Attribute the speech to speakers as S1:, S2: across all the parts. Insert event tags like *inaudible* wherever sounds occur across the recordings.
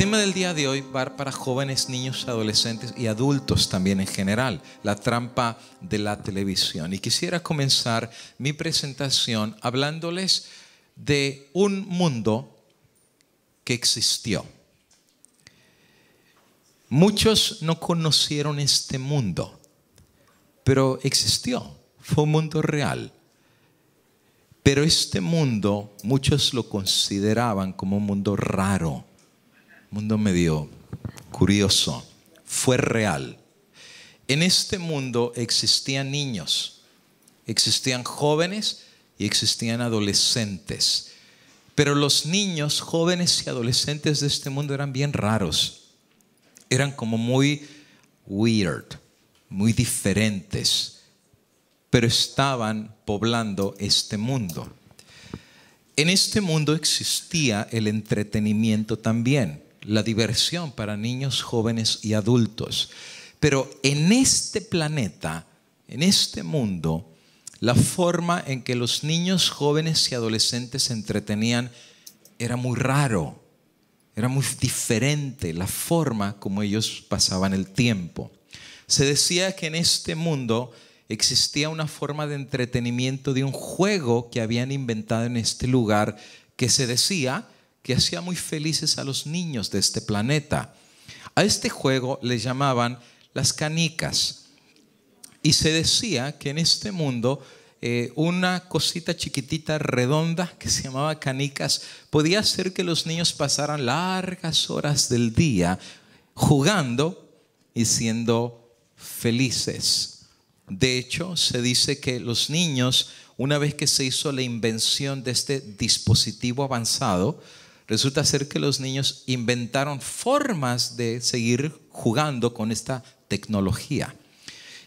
S1: El tema del día de hoy va para jóvenes, niños, adolescentes y adultos también en general, la trampa de la televisión. Y quisiera comenzar mi presentación hablándoles de un mundo que existió. Muchos no conocieron este mundo, pero existió, fue un mundo real. Pero este mundo muchos lo consideraban como un mundo raro mundo medio curioso, fue real. En este mundo existían niños, existían jóvenes y existían adolescentes. Pero los niños, jóvenes y adolescentes de este mundo eran bien raros. Eran como muy weird, muy diferentes. Pero estaban poblando este mundo. En este mundo existía el entretenimiento también la diversión para niños, jóvenes y adultos. Pero en este planeta, en este mundo, la forma en que los niños, jóvenes y adolescentes se entretenían era muy raro, era muy diferente la forma como ellos pasaban el tiempo. Se decía que en este mundo existía una forma de entretenimiento de un juego que habían inventado en este lugar que se decía que hacía muy felices a los niños de este planeta. A este juego le llamaban las canicas. Y se decía que en este mundo eh, una cosita chiquitita redonda que se llamaba canicas podía hacer que los niños pasaran largas horas del día jugando y siendo felices. De hecho, se dice que los niños, una vez que se hizo la invención de este dispositivo avanzado, Resulta ser que los niños inventaron formas de seguir jugando con esta tecnología.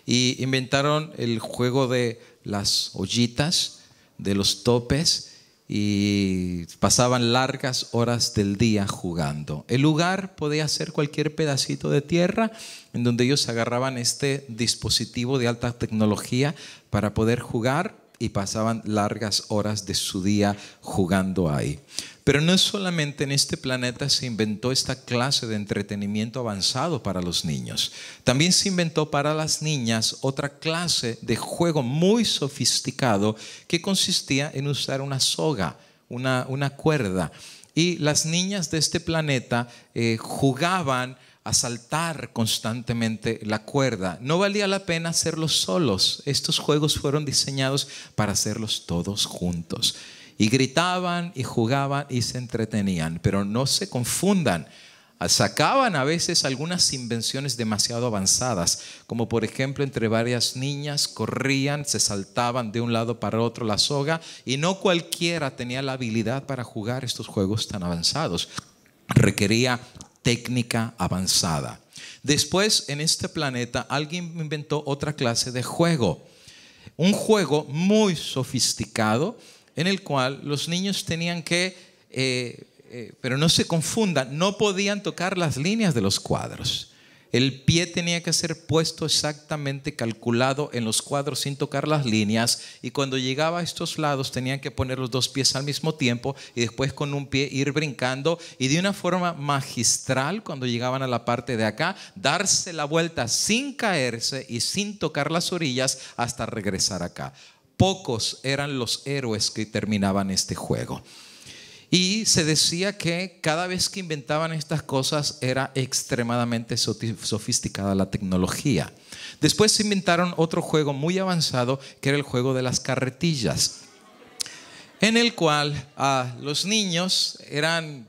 S1: Y inventaron el juego de las ollitas, de los topes, y pasaban largas horas del día jugando. El lugar podía ser cualquier pedacito de tierra en donde ellos agarraban este dispositivo de alta tecnología para poder jugar y pasaban largas horas de su día jugando ahí. Pero no solamente en este planeta se inventó esta clase de entretenimiento avanzado para los niños, también se inventó para las niñas otra clase de juego muy sofisticado que consistía en usar una soga, una, cuerda. Y las niñas de este planeta eh, jugaban a saltar constantemente la cuerda. No valía la pena hacerlos solos. Estos juegos fueron diseñados para hacerlos todos juntos y gritaban y jugaban y se entretenían, pero no se confundan. Sacaban a veces algunas invenciones demasiado avanzadas, como por ejemplo entre varias niñas corrían, se saltaban de un lado para otro la soga y no cualquiera tenía la habilidad para jugar estos juegos tan avanzados. Requería técnica avanzada. Después, en este planeta, alguien inventó otra clase de juego. Un juego muy sofisticado en el cual los niños tenían que, eh, eh, pero no se confundan, no podían tocar las líneas de los cuadros. El pie tenía que ser puesto exactamente calculado en los cuadros sin tocar las líneas y cuando llegaba a estos lados tenían que poner los dos pies al mismo tiempo y después con un pie ir brincando y de una forma magistral cuando llegaban a la parte de acá darse la vuelta sin caerse y sin tocar las orillas hasta regresar acá pocos eran los héroes que terminaban este juego. Y se decía que cada vez que inventaban estas cosas era extremadamente sofisticada la tecnología. Después se inventaron otro juego muy avanzado que era el juego de las carretillas, en el cual ah, los niños eran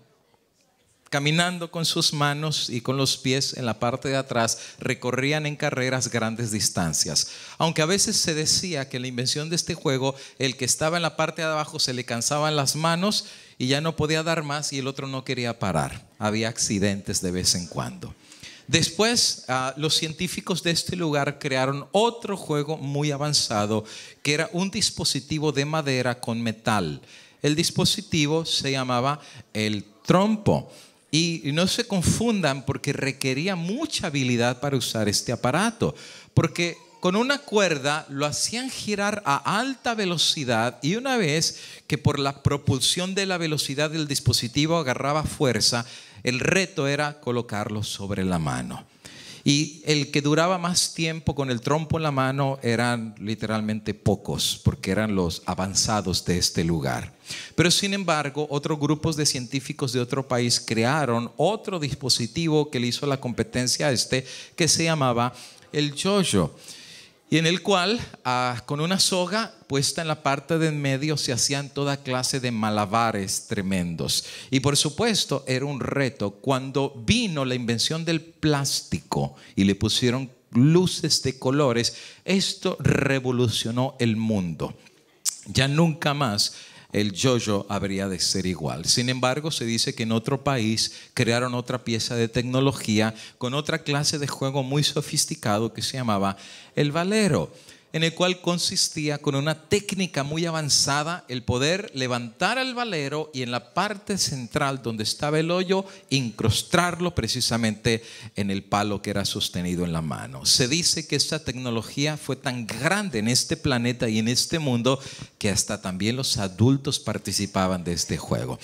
S1: caminando con sus manos y con los pies en la parte de atrás, recorrían en carreras grandes distancias. Aunque a veces se decía que en la invención de este juego, el que estaba en la parte de abajo se le cansaban las manos y ya no podía dar más y el otro no quería parar. Había accidentes de vez en cuando. Después, ah, los científicos de este lugar crearon otro juego muy avanzado, que era un dispositivo de madera con metal. El dispositivo se llamaba el trompo. Y no se confundan porque requería mucha habilidad para usar este aparato, porque con una cuerda lo hacían girar a alta velocidad y una vez que por la propulsión de la velocidad del dispositivo agarraba fuerza, el reto era colocarlo sobre la mano. Y el que duraba más tiempo con el trompo en la mano eran literalmente pocos, porque eran los avanzados de este lugar. Pero sin embargo, otros grupos de científicos de otro país crearon otro dispositivo que le hizo la competencia a este, que se llamaba el yo y en el cual ah, con una soga puesta en la parte de en medio se hacían toda clase de malabares tremendos. Y por supuesto era un reto. Cuando vino la invención del plástico y le pusieron luces de colores, esto revolucionó el mundo. Ya nunca más el yoyo habría de ser igual. Sin embargo, se dice que en otro país crearon otra pieza de tecnología con otra clase de juego muy sofisticado que se llamaba el valero en el cual consistía con una técnica muy avanzada el poder levantar al valero y en la parte central donde estaba el hoyo incrustarlo precisamente en el palo que era sostenido en la mano. Se dice que esta tecnología fue tan grande en este planeta y en este mundo que hasta también los adultos participaban de este juego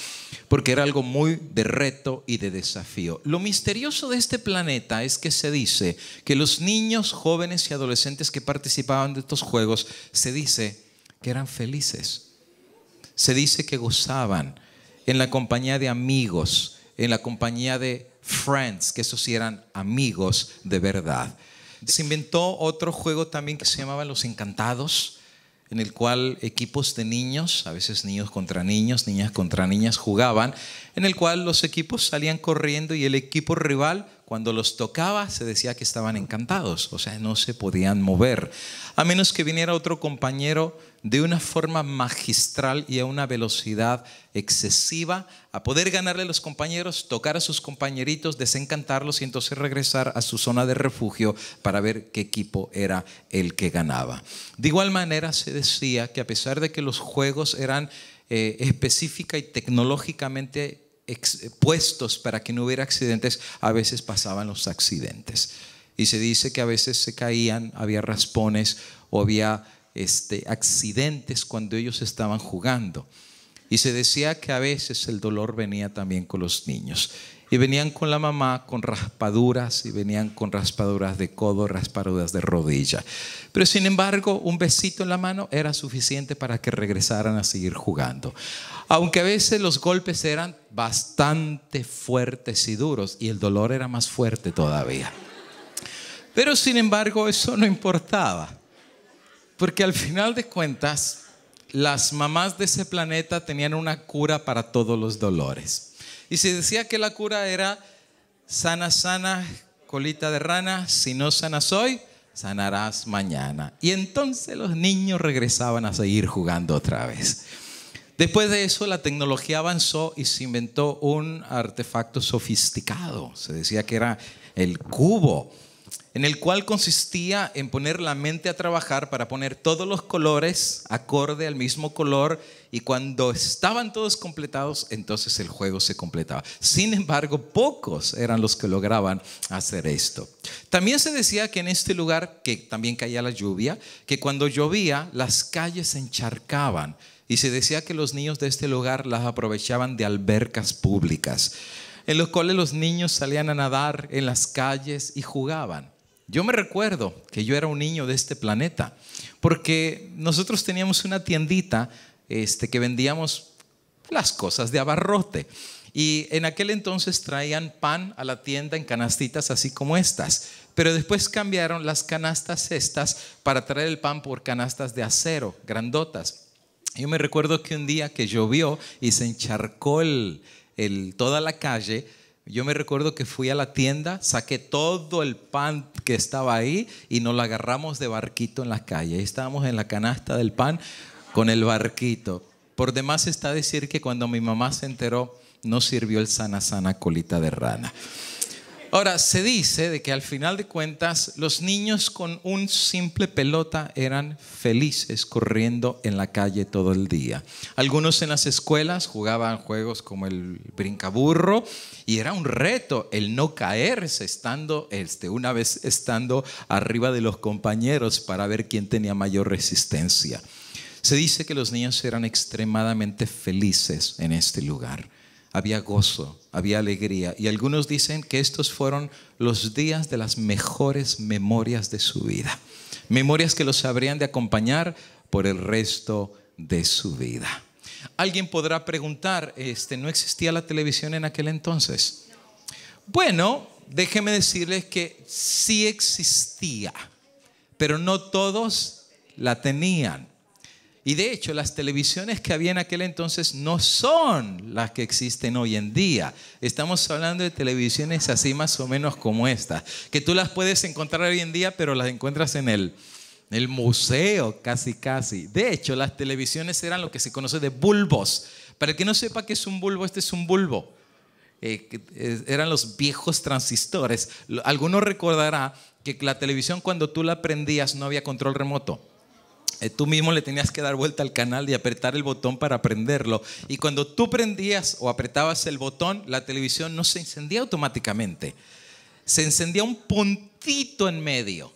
S1: porque era algo muy de reto y de desafío. Lo misterioso de este planeta es que se dice que los niños, jóvenes y adolescentes que participaban de estos juegos, se dice que eran felices. Se dice que gozaban en la compañía de amigos, en la compañía de friends, que esos sí eran amigos de verdad. Se inventó otro juego también que se llamaba Los Encantados en el cual equipos de niños, a veces niños contra niños, niñas contra niñas jugaban, en el cual los equipos salían corriendo y el equipo rival cuando los tocaba se decía que estaban encantados, o sea, no se podían mover, a menos que viniera otro compañero de una forma magistral y a una velocidad excesiva, a poder ganarle a los compañeros, tocar a sus compañeritos, desencantarlos y entonces regresar a su zona de refugio para ver qué equipo era el que ganaba. De igual manera se decía que a pesar de que los juegos eran eh, específica y tecnológicamente expuestos para que no hubiera accidentes, a veces pasaban los accidentes. Y se dice que a veces se caían, había raspones o había este, accidentes cuando ellos estaban jugando. Y se decía que a veces el dolor venía también con los niños. Y venían con la mamá con raspaduras y venían con raspaduras de codo, raspaduras de rodilla. Pero sin embargo, un besito en la mano era suficiente para que regresaran a seguir jugando. Aunque a veces los golpes eran bastante fuertes y duros y el dolor era más fuerte todavía. Pero sin embargo, eso no importaba. Porque al final de cuentas, las mamás de ese planeta tenían una cura para todos los dolores. Y se decía que la cura era sana, sana, colita de rana, si no sanas hoy, sanarás mañana. Y entonces los niños regresaban a seguir jugando otra vez. Después de eso, la tecnología avanzó y se inventó un artefacto sofisticado. Se decía que era el cubo en el cual consistía en poner la mente a trabajar para poner todos los colores acorde al mismo color y cuando estaban todos completados, entonces el juego se completaba. Sin embargo, pocos eran los que lograban hacer esto. También se decía que en este lugar, que también caía la lluvia, que cuando llovía las calles se encharcaban y se decía que los niños de este lugar las aprovechaban de albercas públicas en los cuales los niños salían a nadar en las calles y jugaban. Yo me recuerdo que yo era un niño de este planeta, porque nosotros teníamos una tiendita este, que vendíamos las cosas de abarrote. Y en aquel entonces traían pan a la tienda en canastitas así como estas. Pero después cambiaron las canastas estas para traer el pan por canastas de acero, grandotas. Yo me recuerdo que un día que llovió y se encharcó el, toda la calle. Yo me recuerdo que fui a la tienda, saqué todo el pan que estaba ahí y nos lo agarramos de barquito en la calle. Estábamos en la canasta del pan con el barquito. Por demás está decir que cuando mi mamá se enteró, no sirvió el sana sana colita de rana. Ahora, se dice de que al final de cuentas los niños con un simple pelota eran felices corriendo en la calle todo el día. Algunos en las escuelas jugaban juegos como el brincaburro y era un reto el no caerse estando este, una vez estando arriba de los compañeros para ver quién tenía mayor resistencia. Se dice que los niños eran extremadamente felices en este lugar. Había gozo, había alegría. Y algunos dicen que estos fueron los días de las mejores memorias de su vida. Memorias que los habrían de acompañar por el resto de su vida. Alguien podrá preguntar, este, ¿no existía la televisión en aquel entonces? Bueno, déjeme decirles que sí existía, pero no todos la tenían. Y de hecho, las televisiones que había en aquel entonces no son las que existen hoy en día. Estamos hablando de televisiones así más o menos como esta, que tú las puedes encontrar hoy en día, pero las encuentras en el, el museo casi casi. De hecho, las televisiones eran lo que se conoce de bulbos. Para el que no sepa qué es un bulbo, este es un bulbo. Eh, eh, eran los viejos transistores. Alguno recordará que la televisión cuando tú la prendías no había control remoto eh, tú mismo le tenías que dar vuelta al canal y apretar el botón para prenderlo. Y cuando tú prendías o apretabas el botón, la televisión no se encendía automáticamente. Se encendía un puntito en medio.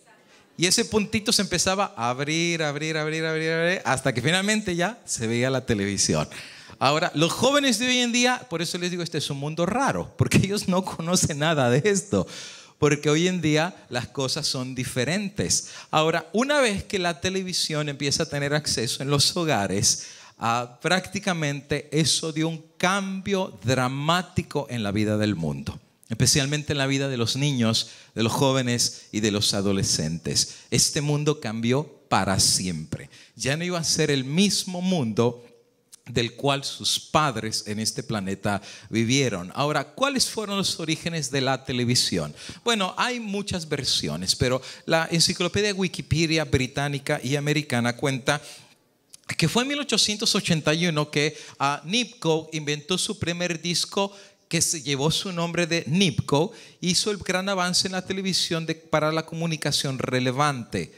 S1: Y ese puntito se empezaba a abrir, abrir, abrir, abrir, abrir, hasta que finalmente ya se veía la televisión. Ahora, los jóvenes de hoy en día, por eso les digo, este es un mundo raro, porque *laughs* ellos no conocen nada de esto porque hoy en día las cosas son diferentes. Ahora, una vez que la televisión empieza a tener acceso en los hogares, ah, prácticamente eso dio un cambio dramático en la vida del mundo especialmente en la vida de los niños, de los jóvenes y de los adolescentes. Este mundo cambió para siempre. Ya no iba a ser el mismo mundo del cual sus padres en este planeta vivieron. Ahora, ¿cuáles fueron los orígenes de la televisión? Bueno, hay muchas versiones, pero la enciclopedia Wikipedia británica y americana cuenta que fue en 1881 que uh, Nipkow inventó su primer disco que se llevó su nombre de Nipkow, hizo el gran avance en la televisión para la comunicación relevante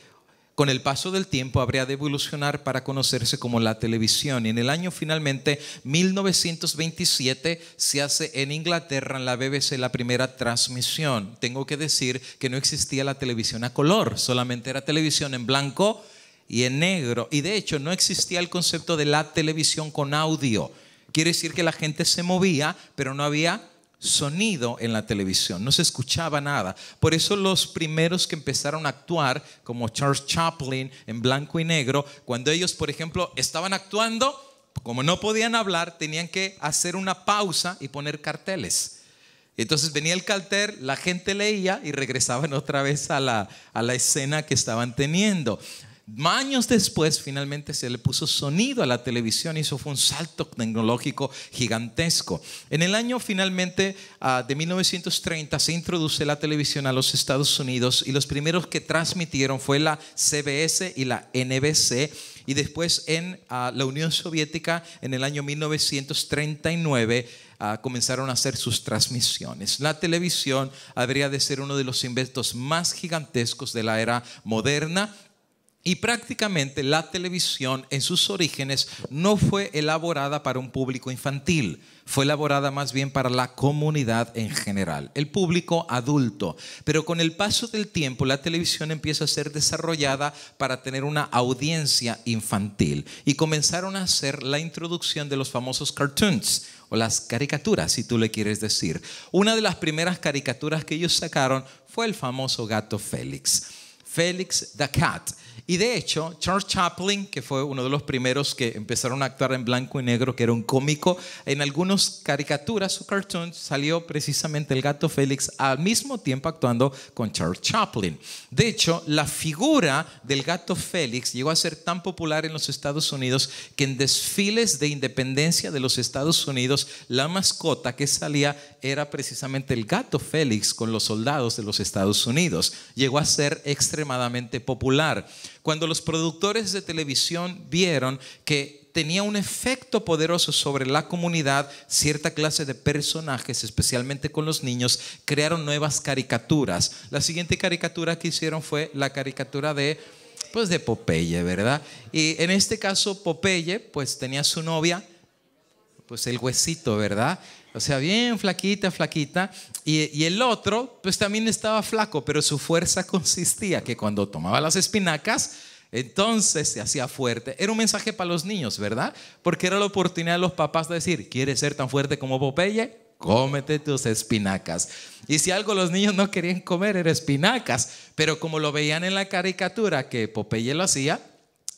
S1: con el paso del tiempo habría de evolucionar para conocerse como la televisión. Y en el año finalmente 1927 se hace en Inglaterra en la BBC la primera transmisión. Tengo que decir que no existía la televisión a color, solamente era televisión en blanco y en negro. Y de hecho no existía el concepto de la televisión con audio. Quiere decir que la gente se movía, pero no había sonido en la televisión, no se escuchaba nada. Por eso los primeros que empezaron a actuar, como Charles Chaplin en blanco y negro, cuando ellos, por ejemplo, estaban actuando, como no podían hablar, tenían que hacer una pausa y poner carteles. Entonces venía el cartel, la gente leía y regresaban otra vez a la, a la escena que estaban teniendo. Años después finalmente se le puso sonido a la televisión y eso fue un salto tecnológico gigantesco. En el año finalmente ah, de 1930 se introduce la televisión a los Estados Unidos y los primeros que transmitieron fue la CBS y la NBC y después en ah, la Unión Soviética en el año 1939 ah, comenzaron a hacer sus transmisiones. La televisión habría de ser uno de los inventos más gigantescos de la era moderna y prácticamente la televisión en sus orígenes no fue elaborada para un público infantil, fue elaborada más bien para la comunidad en general, el público adulto. Pero con el paso del tiempo la televisión empieza a ser desarrollada para tener una audiencia infantil y comenzaron a hacer la introducción de los famosos cartoons o las caricaturas, si tú le quieres decir. Una de las primeras caricaturas que ellos sacaron fue el famoso gato Félix, Félix the Cat y de hecho, Charles Chaplin, que fue uno de los primeros que empezaron a actuar en blanco y negro, que era un cómico, en algunas caricaturas o cartoons salió precisamente el gato Félix al mismo tiempo actuando con Charles Chaplin. De hecho, la figura del gato Félix llegó a ser tan popular en los Estados Unidos que en desfiles de independencia de los Estados Unidos, la mascota que salía era precisamente el gato Félix con los soldados de los Estados Unidos. Llegó a ser extremadamente popular. Cuando los productores de televisión vieron que tenía un efecto poderoso sobre la comunidad, cierta clase de personajes, especialmente con los niños, crearon nuevas caricaturas. La siguiente caricatura que hicieron fue la caricatura de pues de Popeye, ¿verdad? Y en este caso Popeye pues tenía su novia pues el huesito, ¿verdad? O sea, bien flaquita, flaquita. Y, el otro, pues también estaba flaco, pero su fuerza *laughs* consistía que cuando tomaba las espinacas, entonces se hacía fuerte. Era un mensaje para los niños, ¿verdad? Porque era la oportunidad de los papás de decir, ¿quieres ser tan fuerte como Popeye? cómete tus espinacas. Y si algo los niños no querían comer eran espinacas, pero como lo veían en la caricatura que Popeye lo hacía,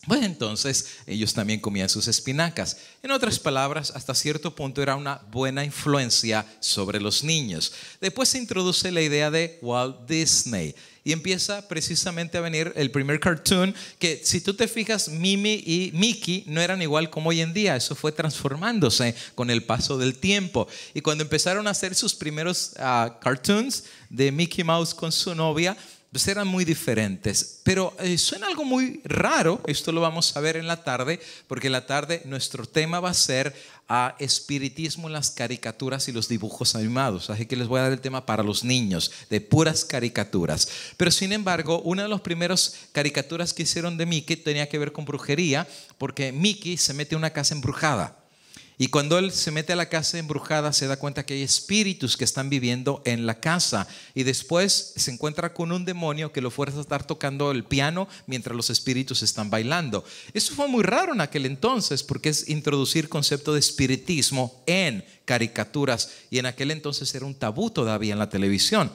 S1: bueno, pues entonces ellos también comían sus espinacas. En otras palabras, hasta cierto punto era una buena influencia sobre los niños. Después se introduce la idea de Walt Disney y empieza precisamente a venir el primer cartoon que si tú te fijas Mimi y Mickey no eran igual como hoy en día, eso fue transformándose con el paso del tiempo y cuando empezaron a hacer sus primeros ah, cartoons de Mickey Mouse con su novia pues eran muy diferentes. Pero eh, suena algo muy raro, esto lo vamos a ver en la tarde, porque en la tarde nuestro tema va a ser a ah, espiritismo en las caricaturas y los dibujos animados. Así que les voy a dar el tema para los niños, de puras caricaturas. Pero sin embargo, una de las primeras caricaturas que hicieron de Mickey tenía que ver con brujería, porque Mickey se mete en una casa embrujada. Y cuando él se mete a la casa embrujada, se da cuenta que hay espíritus que están viviendo en la casa. Y después se encuentra con un demonio que lo fuerza a estar tocando el piano mientras los espíritus están bailando. Eso fue muy raro en aquel entonces porque es introducir concepto de espiritismo en caricaturas. Y en aquel entonces era un tabú todavía en la televisión.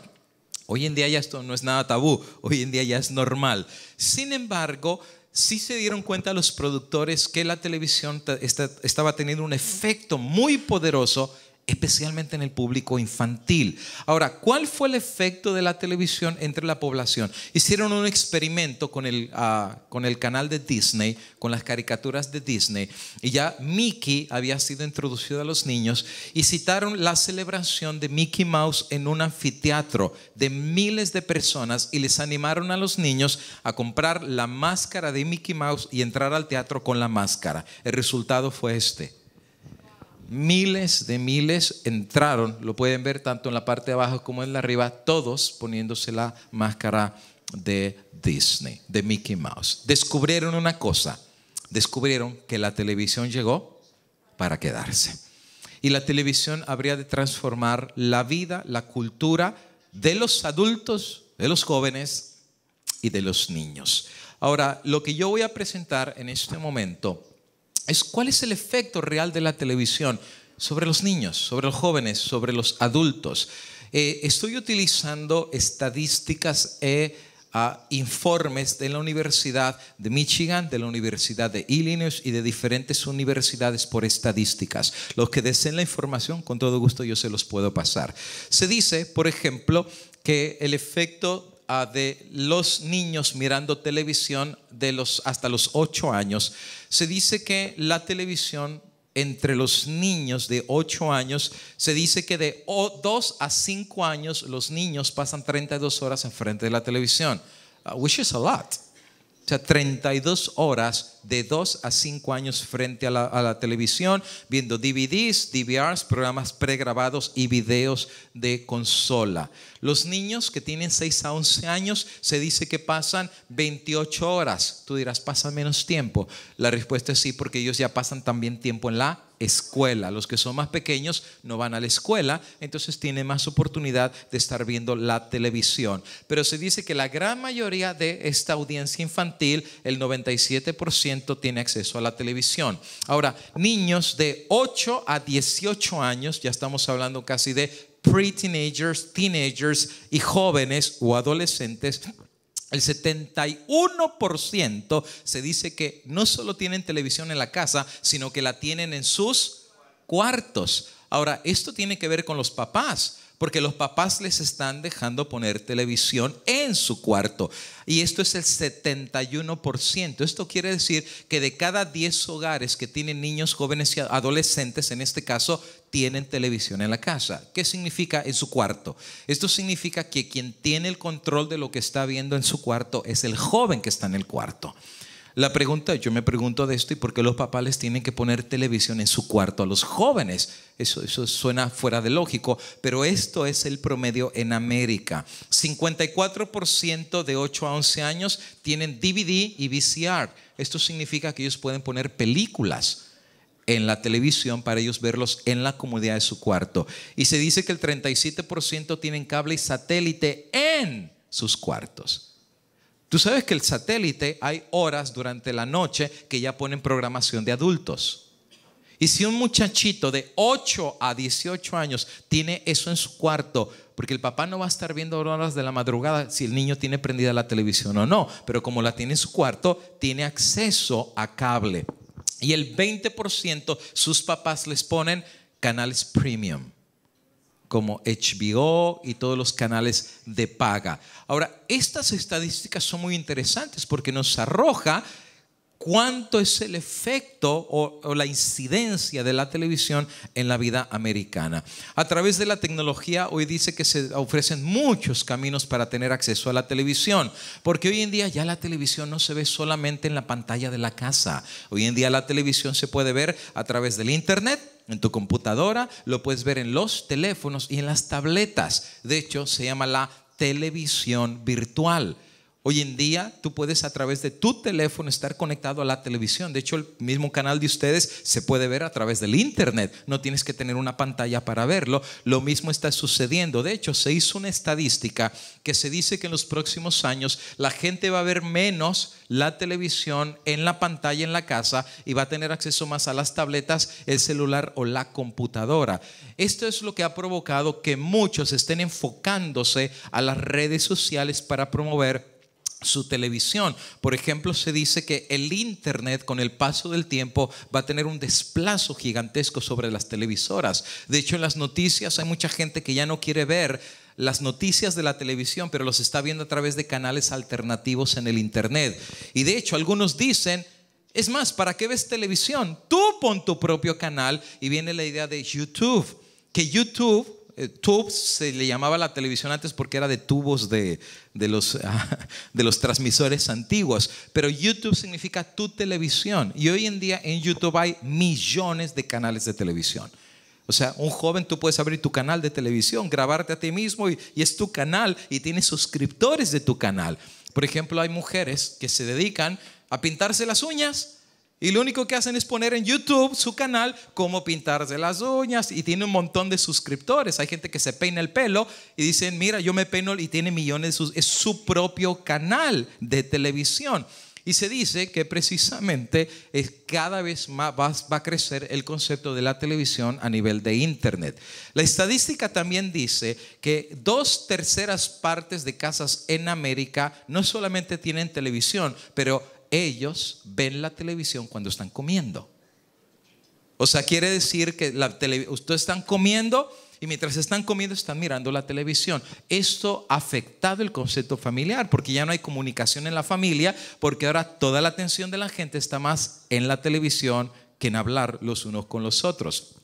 S1: Hoy en día ya esto no es nada tabú, hoy en día ya es normal. Sin embargo, sí se dieron cuenta los productores que la televisión estaba teniendo un efecto muy poderoso especialmente en el público infantil. Ahora, ¿cuál fue el efecto de la televisión entre la población? Hicieron un experimento con el, ah, con el canal de Disney, con las caricaturas de Disney, y ya Mickey había sido introducido a los niños, y citaron la celebración de Mickey Mouse en un anfiteatro de miles de personas, y les animaron a los niños a comprar la máscara de Mickey Mouse y entrar al teatro con la máscara. El resultado fue este miles de miles entraron, lo pueden ver tanto en la parte de abajo como en la arriba, todos poniéndose la máscara de Disney, de Mickey Mouse. Descubrieron una cosa, descubrieron que la televisión llegó para quedarse. Y la televisión habría de transformar la vida, la cultura de los adultos, de los jóvenes y de los niños. Ahora, lo que yo voy a presentar en este momento cuál es el efecto real de la televisión sobre los niños, sobre los jóvenes, sobre los adultos. Eh, estoy utilizando estadísticas e informes de la Universidad de Michigan, de la Universidad de Illinois y de diferentes universidades por estadísticas. Los que deseen la información, con todo gusto yo se los puedo pasar. Se dice, por ejemplo, que el efecto Ah, de los niños mirando televisión de los, hasta los 8 años, se dice que la televisión entre los niños de 8 años, se dice que de 2 a 5 años los niños pasan 32 horas enfrente de la televisión, ah, which is a lot. O sea, 32 horas de 2 a 5 años frente a la, televisión, viendo DVDs, DVRs, programas pregrabados y videos de consola. Los niños que tienen 6 a 11 años se dice que pasan 28 horas. Tú dirás, pasa menos tiempo? La respuesta es sí, porque ellos ya pasan también tiempo en la escuela. Los que son más pequeños no van a la escuela, entonces tienen más oportunidad de estar viendo la televisión. Pero se dice que la gran mayoría de esta audiencia infantil, el 97%, tiene acceso a la televisión. Ahora, niños de 8 a 18 años, ya estamos hablando casi de pre-teenagers, teenagers y jóvenes o adolescentes, el 71% se dice que no solo tienen televisión en la casa, sino que la tienen en sus cuartos. Ahora, esto tiene que ver con los papás porque los papás les están dejando poner televisión en su cuarto. Y esto es el 71%. Esto quiere decir que de cada 10 hogares que tienen niños, jóvenes y adolescentes, en este caso, tienen televisión en la casa. ¿Qué significa en su cuarto? Esto significa que quien tiene el control de lo que está viendo en su cuarto es el joven que está en el cuarto. La pregunta, yo me pregunto de esto y por qué los papás tienen que poner televisión en su cuarto a los jóvenes. Eso, eso suena fuera de lógico, pero esto es el promedio en América. 54% de 8 a 11 años tienen DVD y VCR. Esto significa que ellos pueden poner películas en la televisión para ellos verlos en la comodidad de su cuarto. Y se dice que el 37% tienen cable y satélite en sus cuartos. Tú sabes que el satélite hay horas durante la noche que ya ponen programación de adultos. Y si un muchachito de 8 a 18 años tiene eso en su cuarto, porque el papá no va a estar viendo horas de la madrugada si el niño tiene prendida la televisión o no, pero como la tiene en su cuarto, tiene acceso a cable. Y el 20% sus papás les ponen canales premium como HBO y todos los canales de paga. Ahora, estas estadísticas son muy interesantes porque nos arroja cuánto es el efecto o, la incidencia de la televisión en la vida americana. A través de la tecnología hoy dice que se ofrecen muchos caminos para tener acceso a la televisión, porque hoy en día ya la televisión no se ve solamente en la pantalla de la casa, hoy en día la televisión se puede ver a través del Internet en tu computadora, lo puedes ver en los teléfonos y en las tabletas. De hecho, se llama la televisión virtual. Hoy en día tú puedes a través de tu teléfono estar conectado a la televisión. De hecho, el mismo canal de ustedes se puede ver a través del Internet. No tienes que tener una pantalla para verlo. Lo mismo está sucediendo. De hecho, se hizo una estadística que se dice que en los próximos años la gente va a ver menos la televisión en la pantalla en la casa y va a tener acceso más a las tabletas, el celular o la computadora. Esto es lo que ha provocado que muchos estén enfocándose a las redes sociales para promover su televisión. Por ejemplo, se dice que el Internet con el paso del tiempo va a tener un desplazo gigantesco sobre las televisoras. De hecho, en las noticias hay mucha gente que ya no quiere ver las noticias de la televisión, pero los está viendo a través de canales alternativos en el Internet. Y de hecho, algunos dicen... Es más, ¿para qué ves televisión? Tú pon tu propio canal y viene la idea de YouTube, que YouTube eh, tubes se le llamaba la televisión antes porque era de tubos *laughs* ah, de, los, transmisores antiguos, pero YouTube significa tu televisión. Y hoy en día en YouTube hay millones de canales de televisión. O sea, un joven tú puedes abrir tu canal de televisión, grabarte a ti mismo y, es tu canal y tiene suscriptores de tu canal. Por ejemplo, hay mujeres que se dedican a pintarse las uñas y lo único que hacen es poner en YouTube su canal cómo pintarse las uñas y tiene un montón de suscriptores. Hay gente que se peina el pelo y dicen, mira, yo me peino y tiene millones de sus... Es su propio canal de televisión. Y se dice que precisamente es cada vez más va, a crecer el concepto de la televisión a nivel de Internet. La estadística también dice que dos terceras partes de casas en América no solamente tienen televisión, pero ellos ven la televisión cuando están comiendo. O sea, quiere decir que la ustedes están comiendo y mientras están comiendo están mirando la televisión. Esto ha afectado el concepto familiar porque ya no hay comunicación en la familia porque ahora toda la atención de la gente está más en la televisión que en hablar los unos con los otros.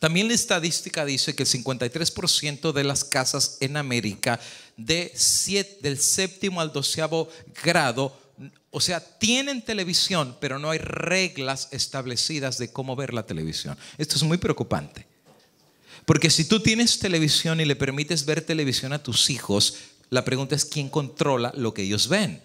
S1: También la estadística dice que el 53% de las casas en América de del séptimo al doceavo grado o sea, tienen televisión, pero no hay reglas establecidas de cómo ver la televisión. Esto es muy preocupante. Porque si tú tienes televisión y le permites ver televisión a tus hijos, la pregunta es quién controla lo que ellos ven.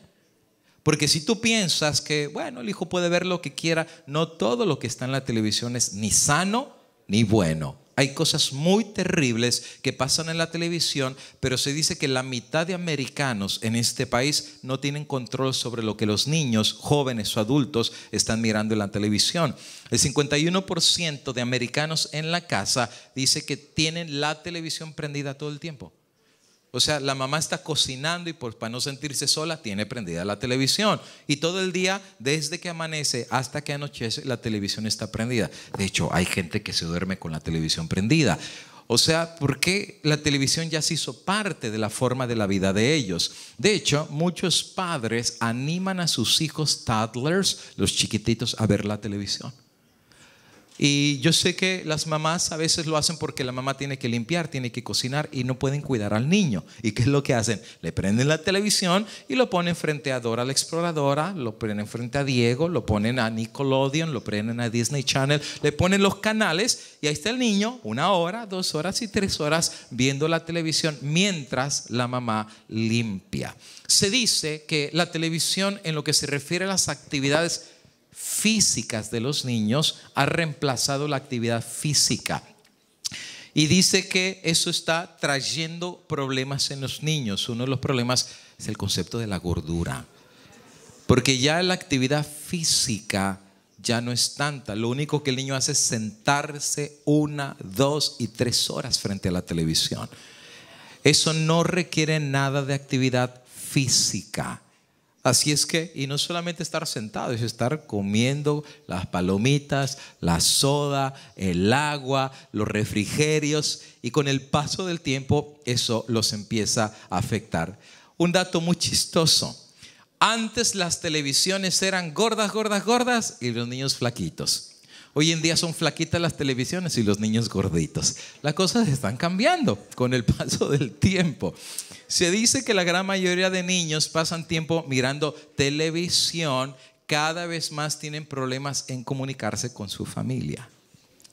S1: Porque si tú piensas que, bueno, el hijo puede ver lo que quiera, no todo lo que está en la televisión es ni sano ni bueno. Hay cosas muy terribles que pasan en la televisión, pero se dice que la mitad de americanos en este país no tienen control sobre lo que los niños, jóvenes o adultos están mirando en la televisión. El 51% de americanos en la casa dice que tienen la televisión prendida todo el tiempo. O sea, la mamá está cocinando y para no sentirse sola tiene prendida la televisión. Y todo el día, desde que amanece hasta que anochece, la televisión está prendida. De hecho, hay gente que se duerme con la televisión prendida. O sea, porque la televisión ya se hizo parte de la forma de la vida de ellos? De hecho, muchos padres animan a sus hijos toddlers, los chiquititos, a ver la televisión. Y yo sé que las mamás a veces lo hacen porque la mamá tiene que limpiar, tiene que cocinar y no pueden cuidar al niño. ¿Y qué es lo que hacen? Le prenden la televisión y lo ponen frente a Dora la Exploradora, lo ponen frente a Diego, lo ponen a Nickelodeon, lo prenden a Disney Channel, le ponen los canales y ahí está el niño una hora, dos horas y tres horas viendo la televisión mientras la mamá limpia. Se dice que la televisión en lo que se refiere a las actividades físicas de los niños ha reemplazado la actividad física. Y dice que eso está trayendo problemas en los niños. Uno de los problemas es el concepto de la gordura. Porque ya la actividad física ya no es tanta. Lo único que el niño hace es sentarse una, dos y tres horas frente a la televisión. Eso no requiere nada de actividad física. Así es que, y no solamente estar sentado, es estar comiendo las palomitas, la soda, el agua, los refrigerios, y con el paso del tiempo eso los empieza a afectar. Un dato muy chistoso. Antes las televisiones eran gordas, gordas, gordas y los niños flaquitos. Hoy en día son flaquitas las televisiones y los niños gorditos. Las cosas están cambiando con el *laughs* paso del tiempo. Se dice que la gran mayoría de niños pasan tiempo mirando televisión, cada vez más tienen problemas en comunicarse con su familia.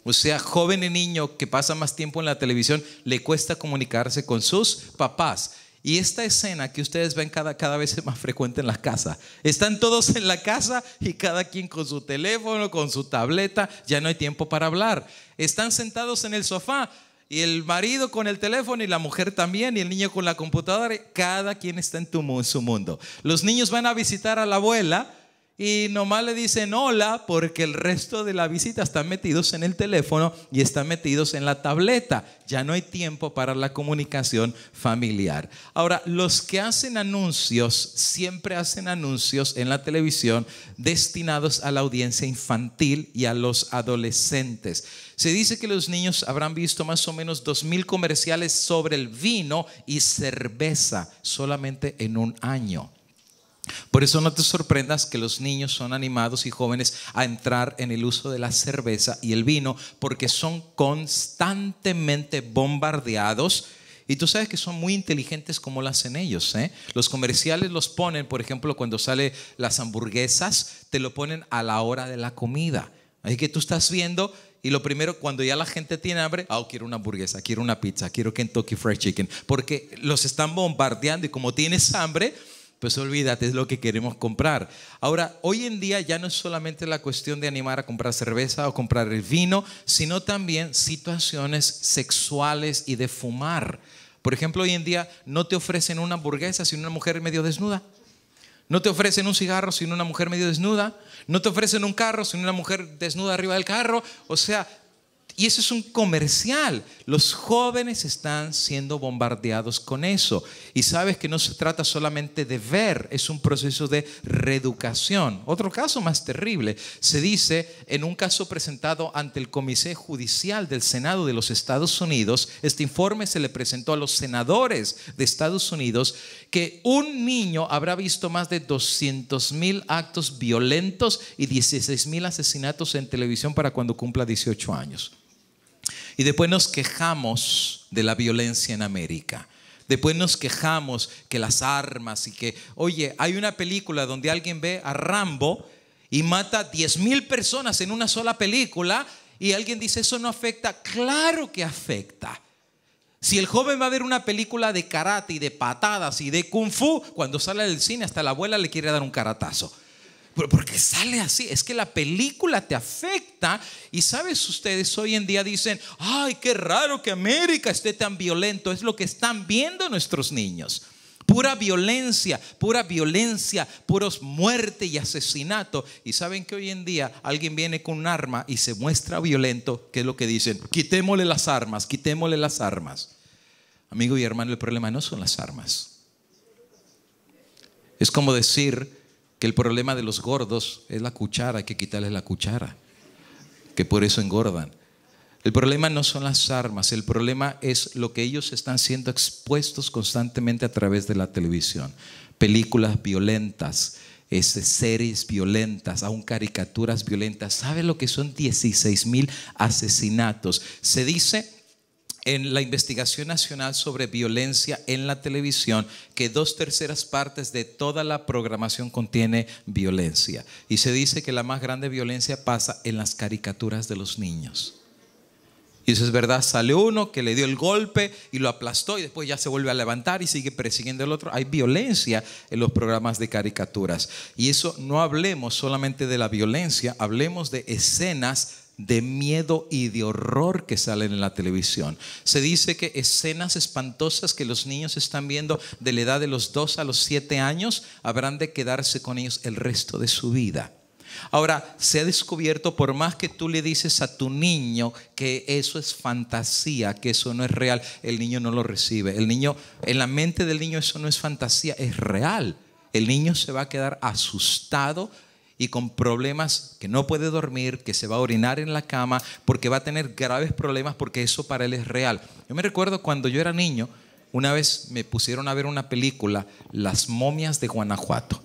S1: O sea, joven y niño que pasa más tiempo en la televisión, le cuesta comunicarse con sus papás y esta escena que ustedes ven cada, cada vez es más frecuente en las casas. Están todos en la casa y cada quien con su teléfono, con su tableta, ya no hay tiempo para hablar. Están sentados en el sofá y el marido con el teléfono y la mujer también y el niño con la computadora. Cada quien está en su mundo. Los niños van a visitar a la abuela y nomás le dicen hola porque el resto de la visita están metidos en el teléfono y están metidos en la tableta. Ya no hay tiempo para la comunicación familiar. Ahora, los que hacen anuncios siempre hacen anuncios en la televisión destinados a la audiencia infantil y a los adolescentes. Se dice que los niños habrán visto más o menos 2.000 comerciales sobre el vino y cerveza solamente en un año. Por eso no te sorprendas que los niños son animados y jóvenes a entrar en el uso de la cerveza y el vino, porque son constantemente bombardeados. Y tú sabes que son muy inteligentes como lo hacen ellos. ¿eh? Los comerciales los ponen, por ejemplo, cuando sale las hamburguesas, te lo ponen a la hora de la comida. Así que tú estás viendo y lo primero, cuando ya la gente tiene hambre, ah, oh, quiero una hamburguesa, quiero una pizza, quiero Kentucky Fried Chicken, porque los están bombardeando y como tienes hambre, pues olvídate, es lo que queremos comprar. Ahora, hoy en día ya no es solamente la cuestión de animar a comprar cerveza o comprar el vino, sino también situaciones sexuales y de fumar. Por ejemplo, hoy en día no te ofrecen una hamburguesa sin una mujer medio desnuda. No te ofrecen un cigarro sin una mujer medio desnuda. No te ofrecen un carro sin una mujer desnuda arriba del carro. O sea, y eso es un comercial. Los jóvenes están siendo bombardeados con eso. Y sabes que no se trata solamente de ver, es un proceso de reeducación. Otro caso más terrible, se dice en un caso presentado ante el Comité Judicial del Senado de los Estados Unidos, este informe se le presentó a los senadores de Estados Unidos, que un niño habrá visto más de 200 mil actos violentos y 16 mil asesinatos en televisión para cuando cumpla 18 años. Y después nos quejamos de la violencia en América. Después nos quejamos que las armas y que, oye, hay una película donde alguien ve a Rambo y mata a 10 mil personas en una sola película y alguien dice, eso no afecta. Claro que afecta. Si el joven va a ver una película de karate y de patadas y de kung fu, cuando sale del cine hasta la abuela le quiere dar un caratazo porque sale así, es que la película te afecta y sabes ustedes hoy en día dicen, ay, qué raro que América esté tan violento, es lo que están viendo nuestros niños. Pura violencia, pura violencia, puros muerte y asesinato. Y saben que hoy en día alguien viene con un arma y se muestra violento, que es lo que dicen, quitémosle las armas, quitémosle las armas. Amigo y hermano, el problema no son las armas. Es como decir, que el problema de los gordos es la cuchara, hay que quitarles la cuchara, que por eso engordan. El problema no son las armas, el problema es lo que ellos están siendo expuestos constantemente a través de la televisión. Películas violentas, este, series violentas, aún caricaturas violentas. ¿Sabe lo que son 16 mil asesinatos? Se dice en la investigación nacional sobre violencia en la televisión que dos terceras partes de toda la programación contiene violencia. Y se dice que la más grande violencia pasa en las caricaturas de los niños. Y eso es verdad, sale uno que le dio el golpe y lo aplastó y después ya se vuelve a levantar y sigue persiguiendo al otro. Hay violencia en los programas de caricaturas. Y eso no hablemos solamente de la violencia, hablemos de escenas de miedo y de horror que salen en la televisión. Se dice que escenas espantosas que los niños están viendo de la edad de los 2 a los 7 años habrán de quedarse con ellos el resto de su vida. Ahora, se ha descubierto, por más que tú le dices a tu niño que eso es fantasía, que eso no es real, el niño no lo recibe. El niño, en la mente del niño eso no es fantasía, es real. El niño se va a quedar asustado y con problemas que no puede dormir, que se va a orinar en la cama, porque va a tener graves problemas porque eso para él es real. Yo me recuerdo cuando yo era niño, una vez me pusieron a ver una película, Las momias de Guanajuato,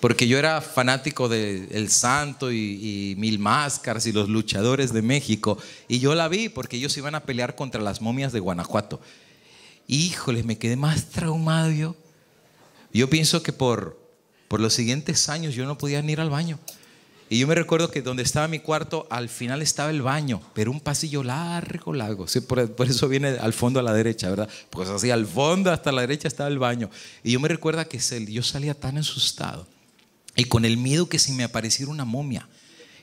S1: porque yo era fanático de El Santo y, Mil Máscaras y los luchadores de México, y yo la vi porque ellos iban a pelear contra las momias de Guanajuato. Híjole, me quedé más traumado yo. Yo pienso que por por los siguientes años yo no podía ni ir al baño. Y yo me recuerdo que donde estaba mi cuarto, al final estaba el baño, pero un pasillo largo, largo. por, eso viene al fondo a la derecha, ¿verdad? Pues así, al fondo hasta la derecha estaba el baño. Y yo me recuerdo que yo salía tan asustado y con el miedo que si me apareciera una momia.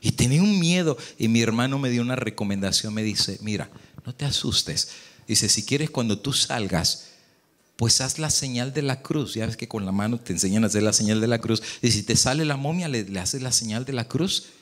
S1: Y tenía un miedo. Y mi hermano me dio una recomendación, me dice, mira, no te asustes. Dice, si quieres cuando tú salgas, pues haz la señal de la cruz. Ya ves que con la mano te enseñan a hacer la señal de la cruz. Y si te sale la momia, le, haces la señal de la cruz. *laughs*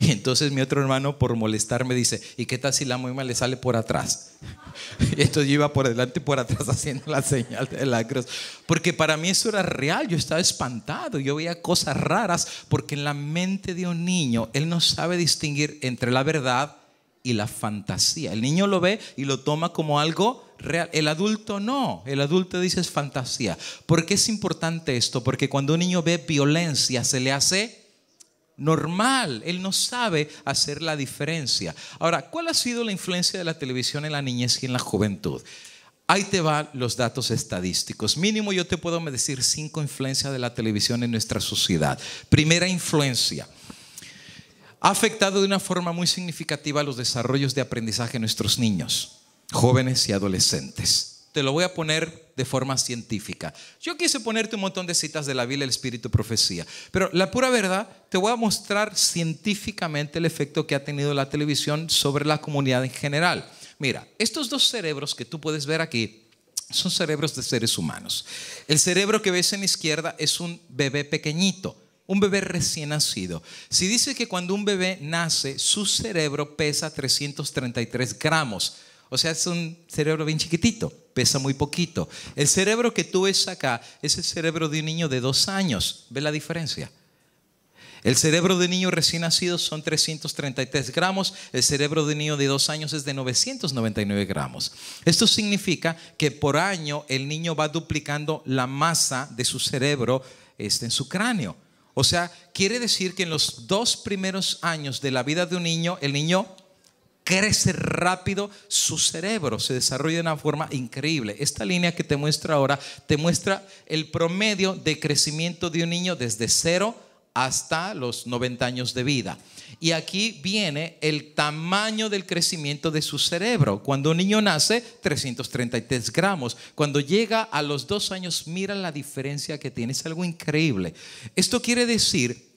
S1: Y entonces mi otro hermano, por molestarme, dice, ¿y qué tal si la momia le sale por atrás? *laughs* Y entonces yo iba por delante y por atrás *laughs* haciendo la señal de la cruz. Porque para mí eso era real, yo estaba espantado, yo veía cosas raras, porque en la mente de un niño, él no sabe distinguir entre la verdad y la fantasía. El niño lo ve y lo toma como algo el adulto no, el adulto dice es fantasía. ¿Por qué es importante esto? Porque cuando un niño ve violencia se le hace normal, él no sabe hacer la diferencia. Ahora, ¿cuál ha sido la influencia de la televisión en la niñez y en la juventud? Ahí te van los datos estadísticos. Mínimo yo te puedo decir cinco influencias de la televisión en nuestra sociedad. Primera influencia. Ha afectado de una forma muy significativa los desarrollos de aprendizaje de nuestros niños jóvenes y adolescentes. Te lo voy a poner de forma científica. Yo quise ponerte un montón de citas de la Biblia, el Espíritu, profecía, pero la pura verdad, te voy a mostrar científicamente el efecto que ha tenido la televisión sobre la comunidad en general. Mira, estos dos cerebros que tú puedes ver aquí son cerebros de seres humanos. El cerebro que ves en la izquierda es un bebé pequeñito, un bebé recién nacido. Si dice que cuando un bebé nace, su cerebro pesa 333 gramos. O sea, es un cerebro bien chiquitito, pesa muy poquito. El cerebro que tú ves acá es el cerebro de un niño de dos años. ¿Ves la diferencia? El cerebro de un niño recién nacido son 333 gramos, el cerebro de un niño de dos años es de 999 gramos. Esto significa que por año el niño va duplicando la masa de su cerebro este, en su cráneo. O sea, quiere decir que en los dos primeros años de la vida de un niño, el niño crece rápido, su cerebro se desarrolla de una forma increíble. Esta línea que te muestra ahora te muestra el promedio de crecimiento de un niño desde cero hasta los 90 años de vida. Y aquí viene el tamaño del crecimiento de su cerebro. Cuando un niño nace, 333 gramos. Cuando llega a los dos años, mira la diferencia que tiene. Es algo increíble. Esto quiere decir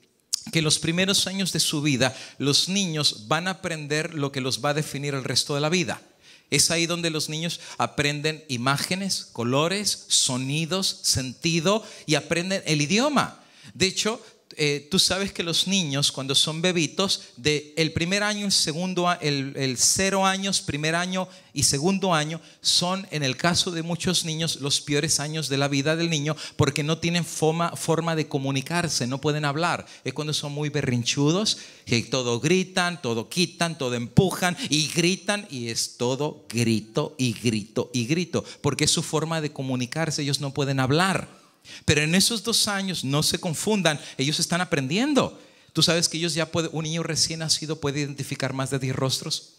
S1: que los primeros años de su vida los niños van a aprender lo que los va a definir el resto de la vida. Es ahí donde los niños aprenden imágenes, colores, sonidos, sentido y aprenden el idioma. De hecho, eh, tú sabes que los niños cuando son bebitos, de el primer año, el segundo, el, cero años, primer año y segundo año, son en el caso de muchos niños los peores años de la vida del niño porque no tienen forma, forma de comunicarse, no pueden hablar. Es cuando son muy berrinchudos, que todo gritan, todo quitan, todo empujan y gritan y es todo grito y grito y grito, porque es su forma de comunicarse, ellos no pueden hablar. Pero en esos dos años, no se confundan, ellos están aprendiendo. Tú sabes que ellos ya puede, un niño recién nacido puede identificar más de 10 rostros.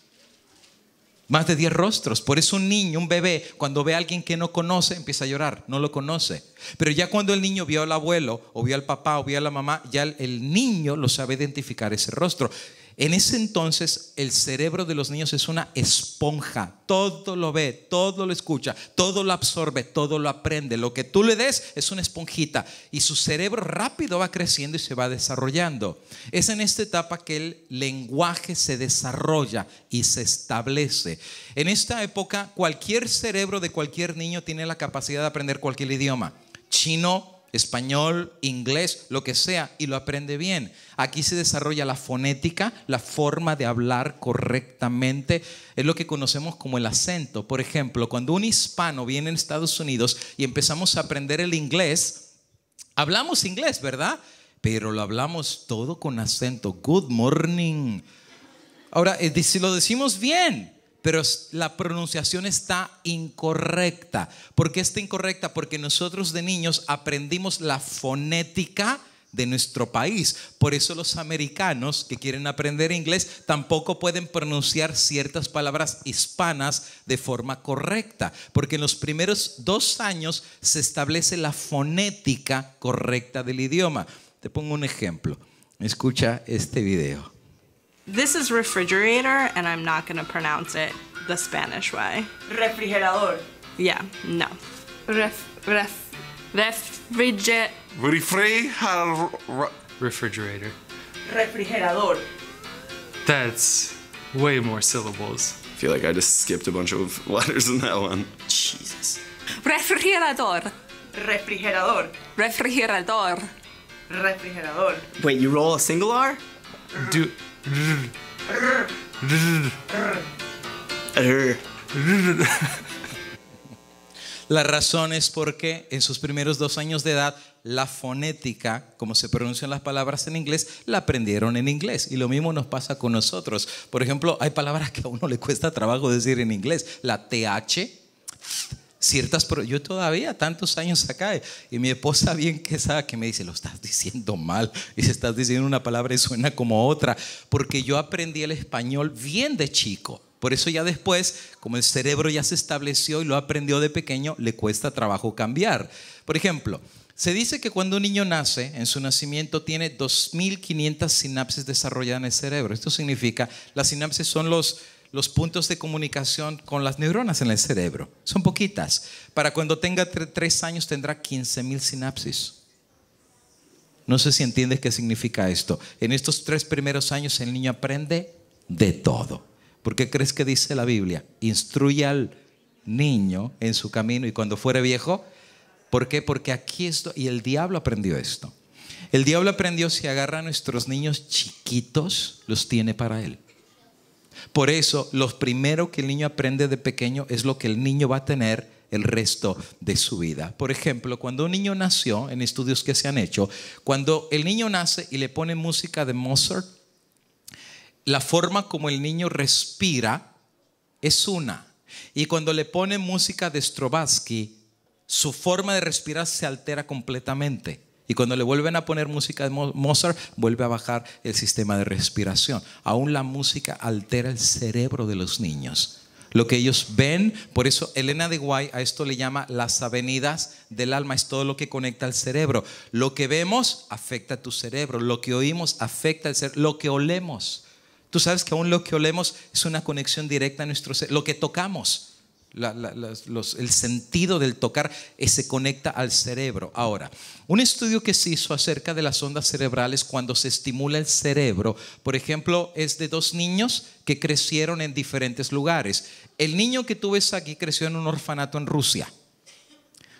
S1: Más de 10 rostros. Por eso un niño, un bebé, cuando ve a alguien que no conoce, empieza a llorar, no lo conoce. Pero ya cuando el niño vio al abuelo, o vio al papá, o vio a la mamá, ya el niño lo sabe identificar ese rostro. En ese entonces el cerebro de los niños es una esponja. Todo lo ve, todo lo escucha, todo lo absorbe, todo lo aprende. Lo que tú le des es una esponjita y su cerebro rápido va creciendo y se va desarrollando. Es en esta etapa que el lenguaje se desarrolla y se establece. En esta época cualquier cerebro de cualquier niño tiene la capacidad de aprender cualquier idioma. Chino, español, inglés, lo que sea, y lo aprende bien. Aquí se desarrolla la fonética, la forma de hablar correctamente, es lo que conocemos como el acento. Por ejemplo, cuando un hispano viene a Estados Unidos y empezamos a aprender el inglés, hablamos inglés, ¿verdad? Pero lo hablamos todo con acento. Good morning. Ahora, eh, si lo decimos bien, pero la pronunciación está incorrecta. ¿Por qué está incorrecta? Porque nosotros de niños aprendimos la fonética de nuestro país. Por eso los americanos que quieren aprender inglés tampoco pueden pronunciar ciertas palabras hispanas de forma correcta, porque en los primeros dos años se establece la fonética correcta del idioma. Te pongo un ejemplo. Escucha este video. This is refrigerator, and I'm not gonna pronounce it the Spanish way. Refrigerador. Yeah, no. Ref, ref, refriger... Refriger... Refrigerator. Refrigerador. That's way more syllables. I feel like I just skipped a bunch of *laughs* letters in that one. Jesus. Refrigerador. Refrigerador. Refrigerador. Refrigerador. Wait, you roll a single R? Do La razón es porque en sus primeros dos años de edad, la fonética, como se pronuncian las palabras en inglés, la aprendieron en inglés. Y lo mismo nos pasa con nosotros. Por ejemplo, hay palabras que a uno le cuesta trabajo decir en inglés. La TH ciertas... Yo todavía, tantos años acá, y mi esposa bien que sabe que me dice, lo estás diciendo mal, y se estás diciendo una palabra y suena como otra, porque yo aprendí el español bien de chico. Por eso ya después, como el cerebro ya se estableció y lo aprendió de pequeño, le cuesta trabajo cambiar. Por ejemplo, se dice que cuando un niño nace, en su nacimiento tiene 2.500 sinapsis desarrolladas en el cerebro. Esto significa, las sinapsis son los los puntos de comunicación con las neuronas en el cerebro. Son poquitas. Para cuando tenga tres años tendrá 15.000 sinapsis. No sé si entiendes qué significa esto. En estos tres primeros años el niño aprende de todo. ¿Por qué crees que dice la Biblia? Instruye al niño en su camino y cuando fuere viejo. ¿Por qué? Porque aquí esto, y el diablo aprendió esto. El diablo aprendió si agarra a nuestros niños chiquitos, los tiene para él. Por eso, lo primero que el niño aprende de pequeño es lo que el niño va a tener el resto de su vida. Por ejemplo, cuando un niño nació, en estudios que se han hecho, cuando el niño nace y le pone música de Mozart, la forma como el niño respira es una. Y cuando le pone música de Strobatsky, su forma de respirar se altera completamente. Y cuando le vuelven a poner música de Mozart, vuelve a bajar el sistema de respiración. Aún la música altera el cerebro de los niños. Lo que ellos ven, por eso Elena de Guay a esto le llama las avenidas del alma, es todo lo que conecta al cerebro. Lo que vemos afecta a tu cerebro, lo que oímos afecta al cerebro, lo que olemos. Tú sabes que aún lo que olemos es una conexión directa a nuestro cerebro, lo que tocamos el sentido del tocar eh, se conecta al cerebro. Ahora, un estudio que se hizo acerca de las ondas cerebrales cuando se estimula el cerebro, por ejemplo, es de dos niños que crecieron en diferentes lugares. El niño que tú ves aquí creció en un orfanato en Rusia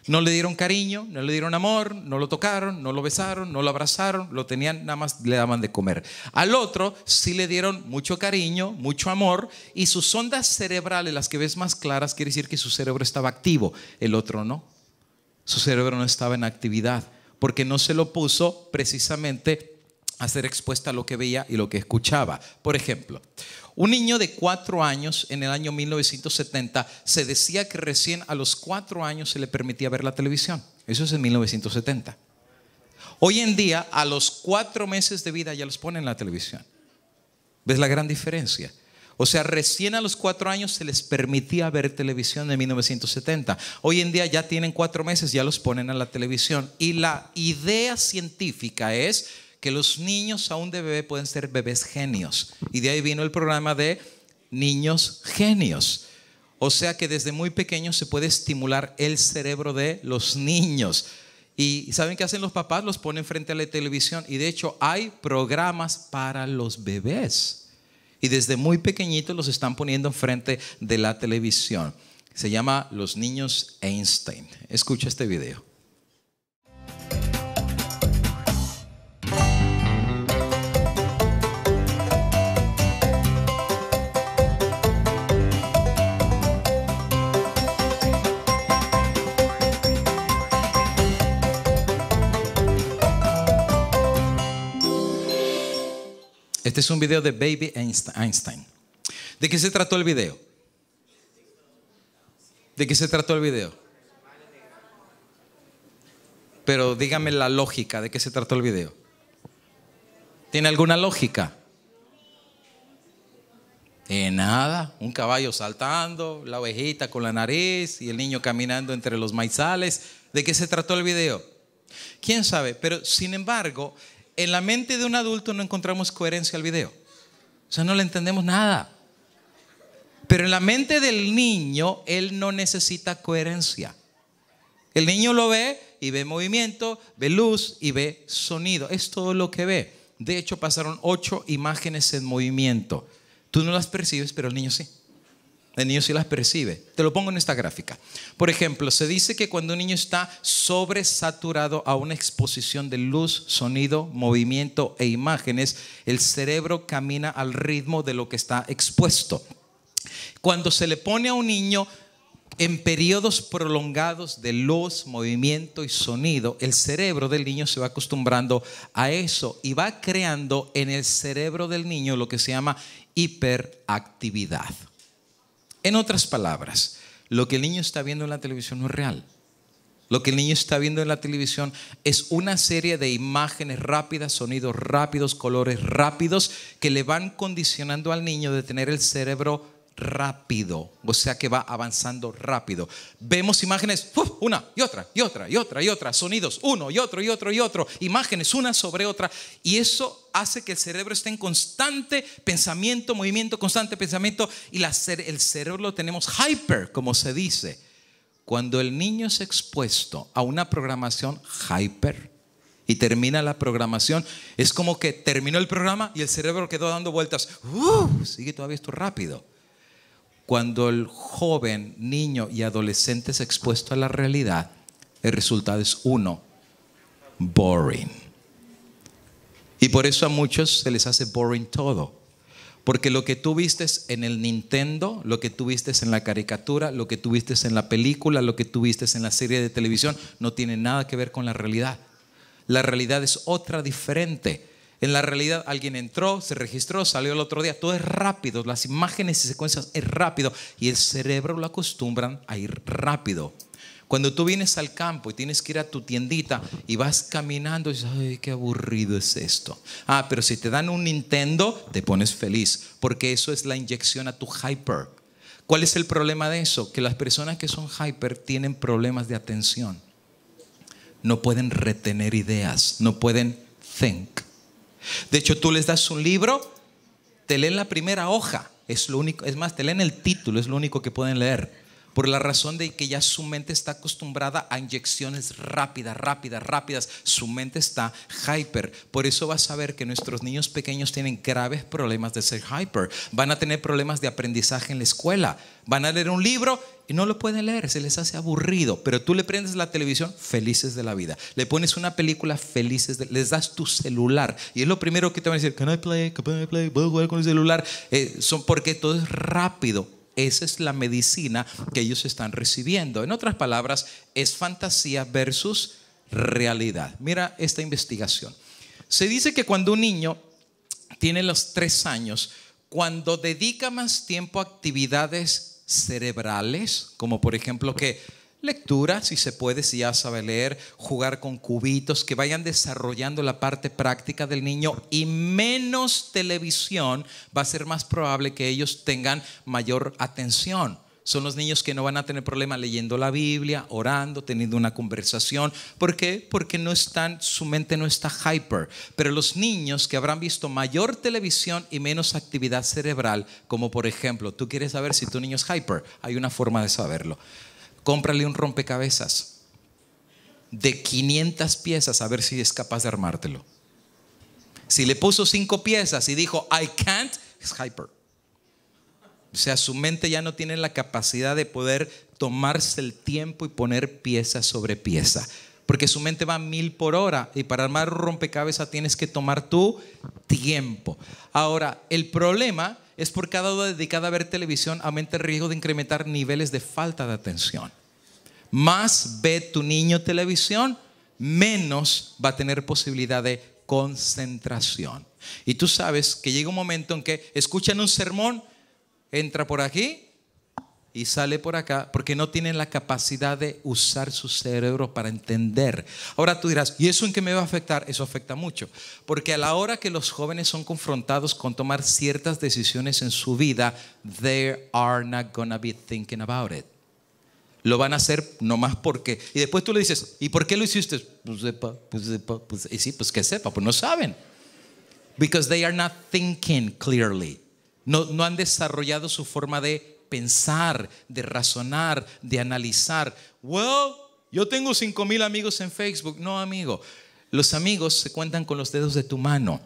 S1: no le dieron cariño, no le dieron amor, no lo tocaron, no lo besaron, no lo abrazaron, lo tenían, nada más le daban de comer. Al otro sí le dieron mucho cariño, mucho amor y sus ondas cerebrales, las que ves más claras, quiere decir que su cerebro estaba activo, el otro no. Su cerebro no estaba en actividad porque no se lo puso precisamente a ser expuesta a lo que veía y lo que escuchaba. Por ejemplo, un niño de cuatro años en el año 1970 se decía que recién a los cuatro años se le permitía ver la televisión. Eso es en 1970. Hoy en día, a los cuatro meses de vida ya los ponen en la televisión. ¿Ves la gran diferencia? O sea, recién a los cuatro años se les permitía ver televisión en 1970. Hoy en día ya tienen cuatro meses, ya los ponen a la televisión. Y la idea científica es que los niños aún de bebé pueden ser bebés genios. Y de ahí vino el programa de niños genios. O sea que desde muy pequeños se puede estimular el cerebro de los niños. Y ¿saben qué hacen los papás? Los ponen frente a la televisión. Y de hecho hay programas para los bebés. Y desde muy pequeñitos los están poniendo frente de la televisión. Se llama Los Niños Einstein. Escucha este video. Este es un video de Baby Einstein. ¿De qué se trató el video? ¿De qué se trató el video? Pero dígame la lógica, ¿de qué se trató el video? ¿Tiene alguna lógica? De eh, nada, un caballo saltando, la ovejita con la nariz y el niño caminando entre los maizales. ¿De qué se trató el video? ¿Quién sabe? Pero sin embargo, en la mente de un adulto no encontramos coherencia al video. O sea, no le entendemos nada. Pero en la mente del niño, él no necesita coherencia. El niño lo ve y ve movimiento, ve luz y ve sonido. Es todo lo que ve. De hecho, pasaron ocho imágenes en movimiento. Tú no las percibes, pero el niño sí. El niño si las percibe. Te lo pongo en esta gráfica. Por ejemplo, se dice que cuando un niño está sobresaturado a una exposición de luz, sonido, movimiento e imágenes, el cerebro camina al ritmo de lo que está expuesto. Cuando se le pone a un niño en periodos prolongados de luz, movimiento y sonido, el cerebro del niño se va acostumbrando a eso y va creando en el cerebro del niño lo que se llama hiperactividad. En otras palabras, lo que el niño está viendo en la televisión no es real. Lo que el niño está viendo en la televisión es una serie de imágenes rápidas, sonidos rápidos, colores rápidos que le van condicionando al niño de tener el cerebro rápido, o sea que va avanzando rápido. Vemos imágenes, una y otra, y otra, y otra, y otra, sonidos, uno y otro, y otro, y otro, imágenes una sobre otra, y eso hace que el cerebro esté en constante pensamiento, movimiento, constante pensamiento, y el cerebro lo tenemos hyper, como se dice. Cuando el niño es expuesto a una programación hyper, y termina la programación. Es como que terminó el programa y el cerebro quedó dando vueltas. sigue todavía esto rápido. Cuando el joven, niño y adolescente es expuesto a la realidad, el resultado es uno, boring. Y por eso a muchos se les hace boring todo. Porque lo que tú viste en el Nintendo, lo que tú viste en la caricatura, lo que tú viste en la película, lo que tú viste en la serie de televisión, no tiene nada que ver con la realidad. La realidad es otra diferente. En la realidad alguien entró, se registró, salió el otro día. Todo es rápido, las imágenes y secuencias es rápido y el cerebro lo acostumbran a ir rápido. Cuando tú vienes al campo y tienes que ir a tu tiendita y vas caminando y dices, ay, qué aburrido es esto. Ah, pero si te dan un Nintendo, te pones feliz, porque eso es la inyección a tu hyper. ¿Cuál es el problema de eso? Que las personas que son hyper tienen problemas de atención. No pueden retener ideas, no pueden think. De hecho, tú les das un libro, te leen la primera hoja, es lo único, es más, te leen el título, es lo único que pueden leer por la razón de que ya su mente está acostumbrada a inyecciones rápidas, rápidas, rápidas. Su mente está hyper. Por eso vas a ver que nuestros niños pequeños tienen graves problemas de ser hyper. Van a tener problemas de aprendizaje en la escuela. Van a leer un libro y no lo pueden leer, se les hace aburrido. Pero tú le prendes la televisión, felices de la vida. Le pones una película, felices, de, les das tu celular. Y es lo primero que te van a decir, can I play, can I play, puedo jugar con el celular. Eh, son porque todo es rápido esa es la medicina que ellos están recibiendo. En otras palabras, es fantasía versus realidad. Mira esta investigación. Se dice que cuando un niño tiene los tres años, cuando dedica más tiempo a actividades cerebrales, como por ejemplo que lectura, si se puede, si ya sabe leer, jugar con cubitos, que vayan desarrollando la parte práctica del niño y menos televisión, va a ser más probable que ellos tengan mayor atención. Son los niños que no van a tener problema leyendo la Biblia, orando, teniendo una conversación. ¿Por qué? Porque no están, su mente no está hyper. Pero los niños que habrán visto mayor televisión y menos actividad cerebral, como por ejemplo, tú quieres saber si tu niño es hyper, hay una forma de saberlo cómprale un rompecabezas de 500 piezas a ver si es capaz de armártelo. Si le puso cinco piezas y dijo, I can't, es hyper. O sea, su mente ya no tiene la capacidad de poder tomarse el tiempo y poner pieza sobre pieza. Porque su mente va a mil por hora y para armar un rompecabezas tienes que tomar tu tiempo. Ahora, el problema es por cada hora dedicada a ver televisión aumenta el riesgo de incrementar niveles de falta de atención. Más ve tu niño televisión, menos va a tener posibilidad de concentración. Y tú sabes que llega un momento en que escuchan un sermón, entra por aquí, y sale por acá porque no tienen la capacidad de usar su cerebro para entender. Ahora tú dirás, ¿y eso en qué me va a afectar? Eso afecta mucho, porque a la hora que los jóvenes son confrontados con tomar ciertas decisiones en su vida, they are not gonna be thinking about it. Lo van a hacer nomás porque. Y después tú le dices, ¿y por qué lo hiciste? Pues pues sepa, pues. Y sí, pues que sepa, pues no saben. Because they are not thinking clearly. no han desarrollado su forma de pensar, de razonar, de analizar. Well, yo tengo 5 mil amigos en Facebook. No, amigo. Los amigos se cuentan con los dedos de tu mano.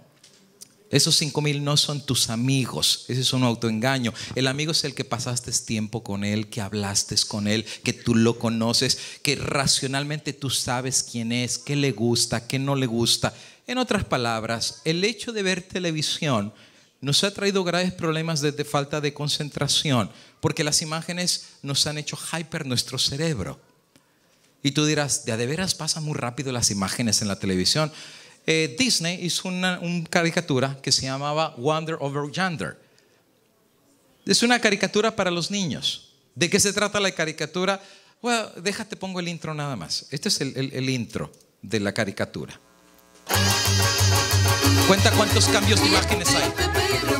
S1: Esos 5 mil no son tus amigos. Ese es un autoengaño. El amigo es el que pasaste tiempo con él, que hablaste con él, que tú lo conoces, que racionalmente tú sabes quién es, qué le gusta, qué no le gusta. En otras palabras, el hecho de ver televisión nos ha traído graves problemas desde falta de concentración, porque las imágenes nos han hecho hyper nuestro cerebro. Y tú dirás, de veras pasan muy rápido las imágenes en la televisión. Eh, Disney hizo una, caricatura que se llamaba Wonder Over Yonder. Es una caricatura para los niños. ¿De qué se trata la caricatura? Bueno, déjate, pongo el intro nada más. Este es el intro de la caricatura. Cuenta cuántos cambios de imágenes hay.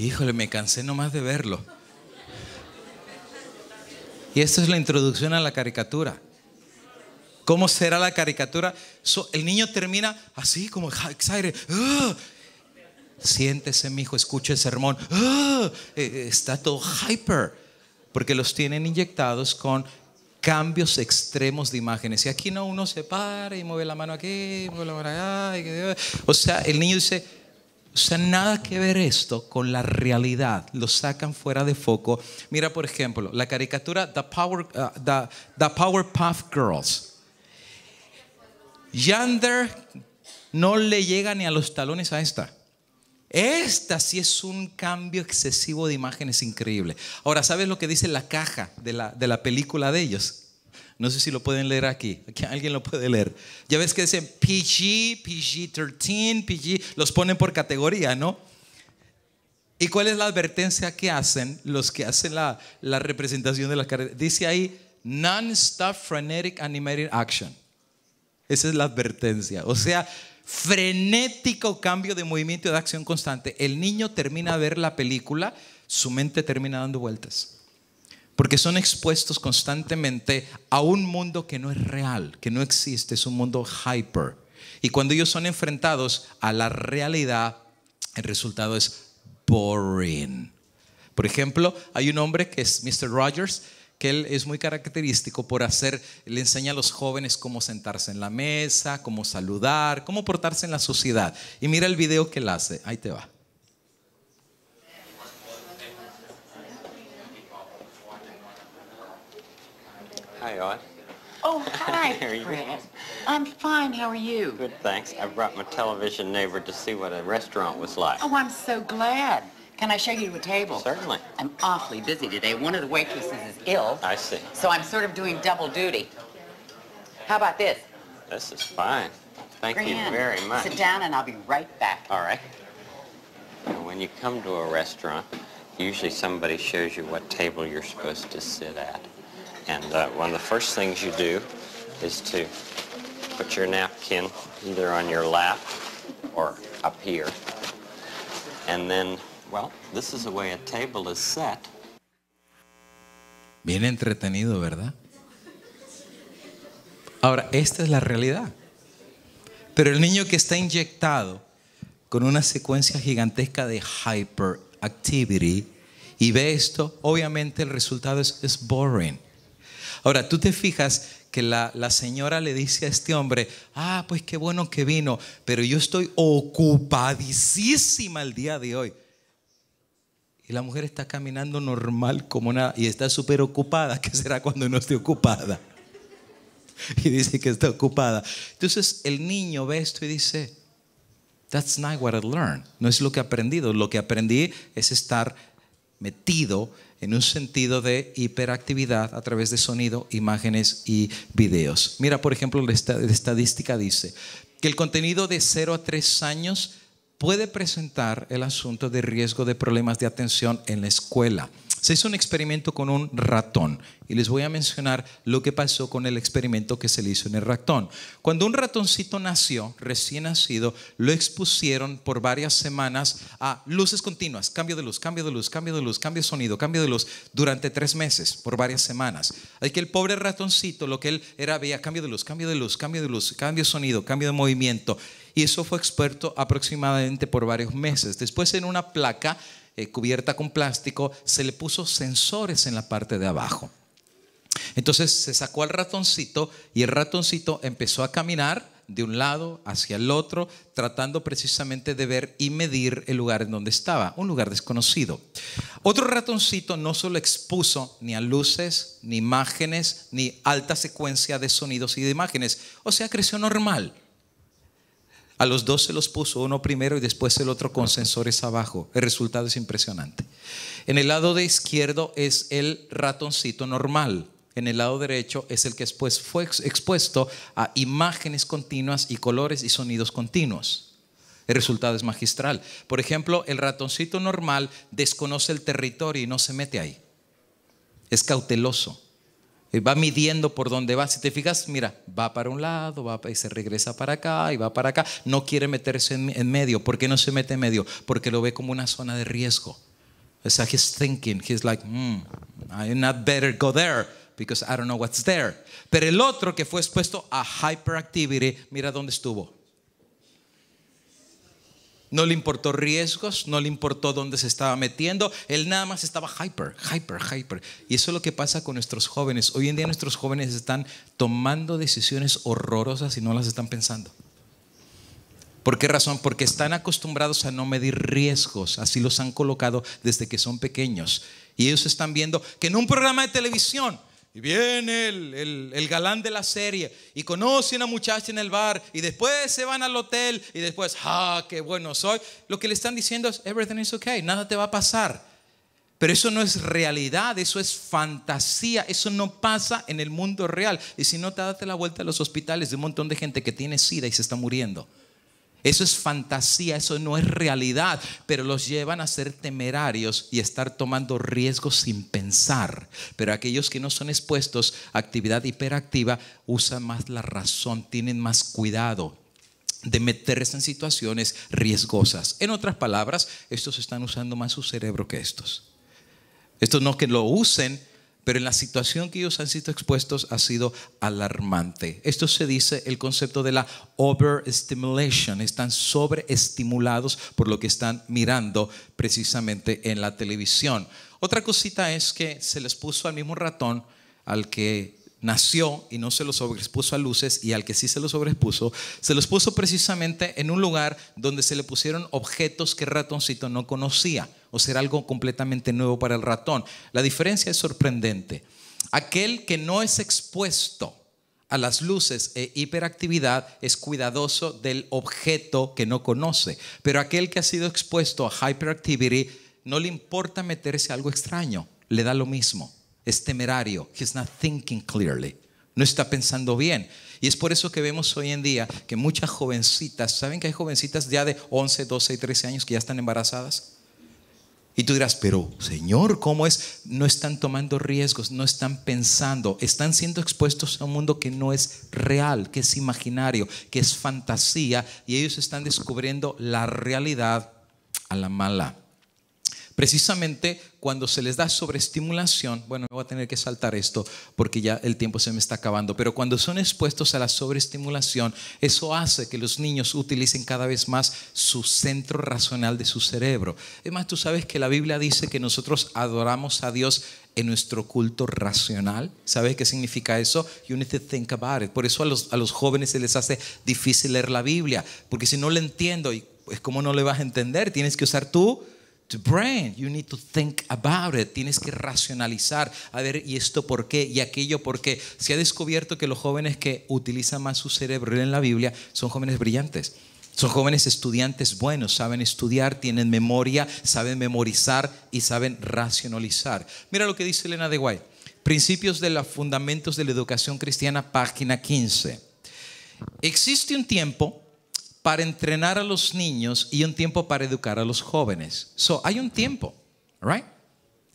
S1: Híjole, me cansé nomás de verlo. Y esta es la introducción a la caricatura. ¿Cómo será la caricatura? el niño termina así como excited. Siéntese, mijo, hijo, escuche el sermón. Eh, eh, está todo hyper. Porque los tienen inyectados con cambios extremos de imágenes. Y aquí no, uno se para y mueve la mano aquí, mueve la mano allá. O sea, el niño dice, o sea, nada que ver esto con la realidad. Lo sacan fuera de foco. Mira, por ejemplo, la caricatura The, Power, uh, the, the Powerpuff Girls. Yander no le llega ni a los talones a esta. Esta sí es un cambio excesivo de imágenes increíble. Ahora, ¿sabes lo que dice la caja de la, de la película de ellos? No sé si lo pueden leer aquí. aquí alguien lo puede leer. Ya ves que dicen PG, PG-13, PG. Los ponen por categoría, ¿no? ¿Y cuál es la advertencia que hacen los que hacen la, representación de la carrera? Dice ahí, non-stop frenetic animated action. Esa es la advertencia. O sea, frenético cambio de movimiento de acción constante. El niño termina de ver la película, su mente termina dando vueltas porque son expuestos constantemente a un mundo que no es real, que no existe, es un mundo hyper. Y cuando ellos son enfrentados a la realidad, el resultado es boring. Por ejemplo, hay un hombre que es Mr. Rogers, que él es muy característico por hacer, le enseña a los jóvenes cómo sentarse en la mesa, cómo saludar, cómo portarse en la sociedad. Y mira el video que él hace, ahí te va. Hi, Oz. Oh, hi, *laughs* how I'm fine. How are you? Good, thanks. I brought my television neighbor to see what a restaurant was like. Oh, I'm so glad. Can I show you to a table? Certainly. I'm awfully busy today. One of the waitresses is ill. I see. So I'm sort of doing double duty. How about this? This is fine. Thank Grand. you very much. Sit down and I'll be right back. All right. Now, when you come to a restaurant, usually somebody shows you what table you're supposed to sit at. And uh, one of the first things you do is to put your napkin either on your lap or up here. And then, well, this is the way a table is set. Bien entretenido, ¿verdad? Ahora, esta es la realidad. Pero el niño que está inyectado con una secuencia gigantesca de hyperactivity y ve esto, obviamente el resultado es, es boring. Ahora, tú te fijas que la, señora le dice a este hombre, ah, pues qué bueno que vino, pero yo estoy ocupadísima el día de hoy. Y la mujer está caminando normal como nada y está súper ocupada. *laughs* ¿Qué será cuando no esté ocupada? *laughs* Y dice que está ocupada. Entonces el niño ve esto y dice, that's not what I learned. No es lo que he aprendido. Lo que aprendí es estar metido en un sentido de hiperactividad a través de sonido, imágenes y videos. Mira, por ejemplo, la estadística dice que el contenido de 0 a 3 años puede presentar el asunto de riesgo de problemas de atención en la escuela. Se hizo un experimento con un ratón y les voy a mencionar lo que pasó con el experimento que se le hizo en el ratón. Cuando un ratoncito nació, recién nacido, lo expusieron por varias semanas a luces continuas, cambio de luz, cambio de luz, cambio de luz, cambio de sonido, cambio de luz, durante tres meses, por varias semanas. Hay que el pobre ratoncito, lo que él era, veía cambio de luz, cambio de luz, cambio de luz, cambio de sonido, cambio de movimiento. Y eso fue experto aproximadamente por varios meses. Después en una placa eh, cubierta con plástico, se le puso sensores en la parte de abajo. Entonces se sacó al ratoncito y el ratoncito empezó a caminar de un lado hacia el otro, tratando precisamente de ver y medir el lugar en donde estaba, un lugar desconocido. Otro ratoncito no solo expuso ni a luces, ni imágenes, ni alta secuencia de sonidos y de imágenes, o sea, creció normal. A los dos se los puso, uno primero y después el otro con sensores abajo. El resultado es impresionante. En el lado de izquierdo es el ratoncito normal. En el lado derecho es el que después fue expuesto a imágenes continuas y colores y sonidos continuos. El resultado es magistral. Por ejemplo, el ratoncito normal desconoce el territorio y no se mete ahí. Es cauteloso. Va midiendo por dónde va. Si te fijas, mira, va para un lado, va y se regresa para acá y va para acá. No quiere meterse en, medio. ¿Por qué no se mete en medio? Porque lo ve como una zona de riesgo. O sea, he's thinking, he's like, mm, I not better go there because I don't know what's there. Pero el otro que fue expuesto a hyperactivity, mira dónde estuvo no le importó riesgos, no le importó dónde se estaba metiendo, él nada más estaba hyper, hyper, hyper. Y eso es lo que pasa con nuestros jóvenes. Hoy en día nuestros jóvenes están tomando decisiones horrorosas y no las están pensando. ¿Por qué razón? Porque están acostumbrados a no medir riesgos, así los han colocado desde que son pequeños. Y ellos están viendo que en un programa de televisión y viene el, el, galán de la serie y conoce a una muchacha en el bar y después se van al hotel y después, ah, qué bueno soy. Lo que le están diciendo es, everything is okay, nada te va a pasar. Pero eso no es realidad, eso es fantasía, eso no pasa en el mundo real. Y si no, te date la vuelta a los hospitales de un montón de gente que tiene sida y se está muriendo. Eso es fantasía, eso no es realidad, pero los llevan a ser temerarios y estar tomando riesgos sin pensar. Pero aquellos que no son expuestos a actividad hiperactiva usan más la razón, tienen más cuidado de meterse en situaciones riesgosas. En otras palabras, estos están usando más su cerebro que estos. Estos no que lo usen, pero en la situación que ellos han sido expuestos ha sido alarmante. Esto se dice el concepto de la overstimulation. Están sobreestimulados por lo que están mirando precisamente en la televisión. Otra cosita es que se les puso al mismo ratón al que nació y no se lo sobreexpuso a luces y al que sí se lo sobreexpuso, se los puso precisamente en un lugar donde se le pusieron objetos que el ratoncito no conocía o será algo completamente nuevo para el ratón. La diferencia es sorprendente. Aquel que no es expuesto a las luces e hiperactividad es cuidadoso del objeto que no conoce, pero aquel que ha sido expuesto a hyperactivity no le importa meterse a algo extraño, le da lo mismo es temerario. He's not thinking clearly. No está pensando bien. Y es por eso que vemos hoy en día que muchas jovencitas, ¿saben que hay jovencitas ya de 11, 12 y 13 años que ya están embarazadas? Y tú dirás, pero Señor, ¿cómo es? No están tomando riesgos, no están pensando, están siendo expuestos a un mundo que no es real, que es imaginario, que es fantasía, y ellos están descubriendo la realidad a la mala. Precisamente cuando se les da sobreestimulación, bueno, me voy a tener que saltar esto porque ya el tiempo se me está acabando, pero cuando son expuestos a la sobreestimulación, eso hace que los niños utilicen cada vez más su centro racional de su cerebro. Es más, tú sabes que la Biblia dice que nosotros adoramos a Dios en nuestro culto racional. ¿Sabes qué significa eso? You need to think about it. Por eso a los, jóvenes se les hace difícil leer la Biblia, porque si no lo entiendo, es pues, como no le vas a entender, tienes que usar tú to brain. You need to think about it. Tienes que racionalizar. A ver, ¿y esto por qué? ¿Y aquello por qué? Se ha descubierto que los jóvenes que utilizan más su cerebro en la Biblia son jóvenes brillantes. Son jóvenes estudiantes buenos, saben estudiar, tienen memoria, saben memorizar y saben racionalizar. Mira lo que dice Elena de Guay. Principios de los fundamentos de la educación cristiana, página 15. Existe un tiempo para entrenar a los niños y un tiempo para educar a los jóvenes. So, hay un tiempo, right?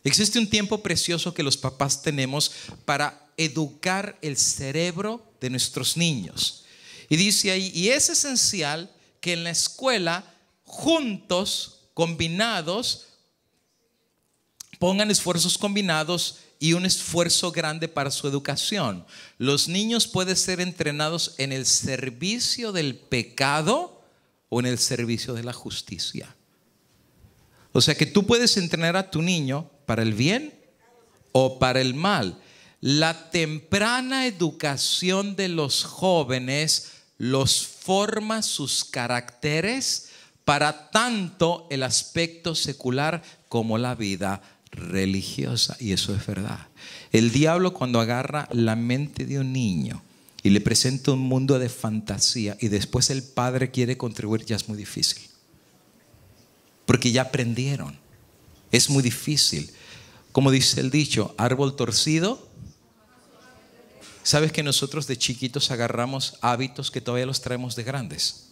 S1: Existe un tiempo precioso que los papás tenemos para educar el cerebro de nuestros niños. Y dice ahí, y es esencial que en la escuela, juntos, combinados, pongan esfuerzos combinados y un esfuerzo grande para su educación. Los niños pueden ser entrenados en el servicio del pecado o en el servicio de la justicia. O sea que tú puedes entrenar a tu niño para el bien o para el mal. La temprana educación de los jóvenes los forma sus caracteres para tanto el aspecto secular como la vida religiosa. Y eso es verdad. El diablo cuando agarra la mente de un niño y le presenta un mundo de fantasía y después el padre quiere contribuir, ya es muy difícil. Porque ya aprendieron. Es muy difícil. Como dice el dicho, árbol torcido. ¿Sabes que nosotros de chiquitos agarramos hábitos que todavía los traemos de grandes?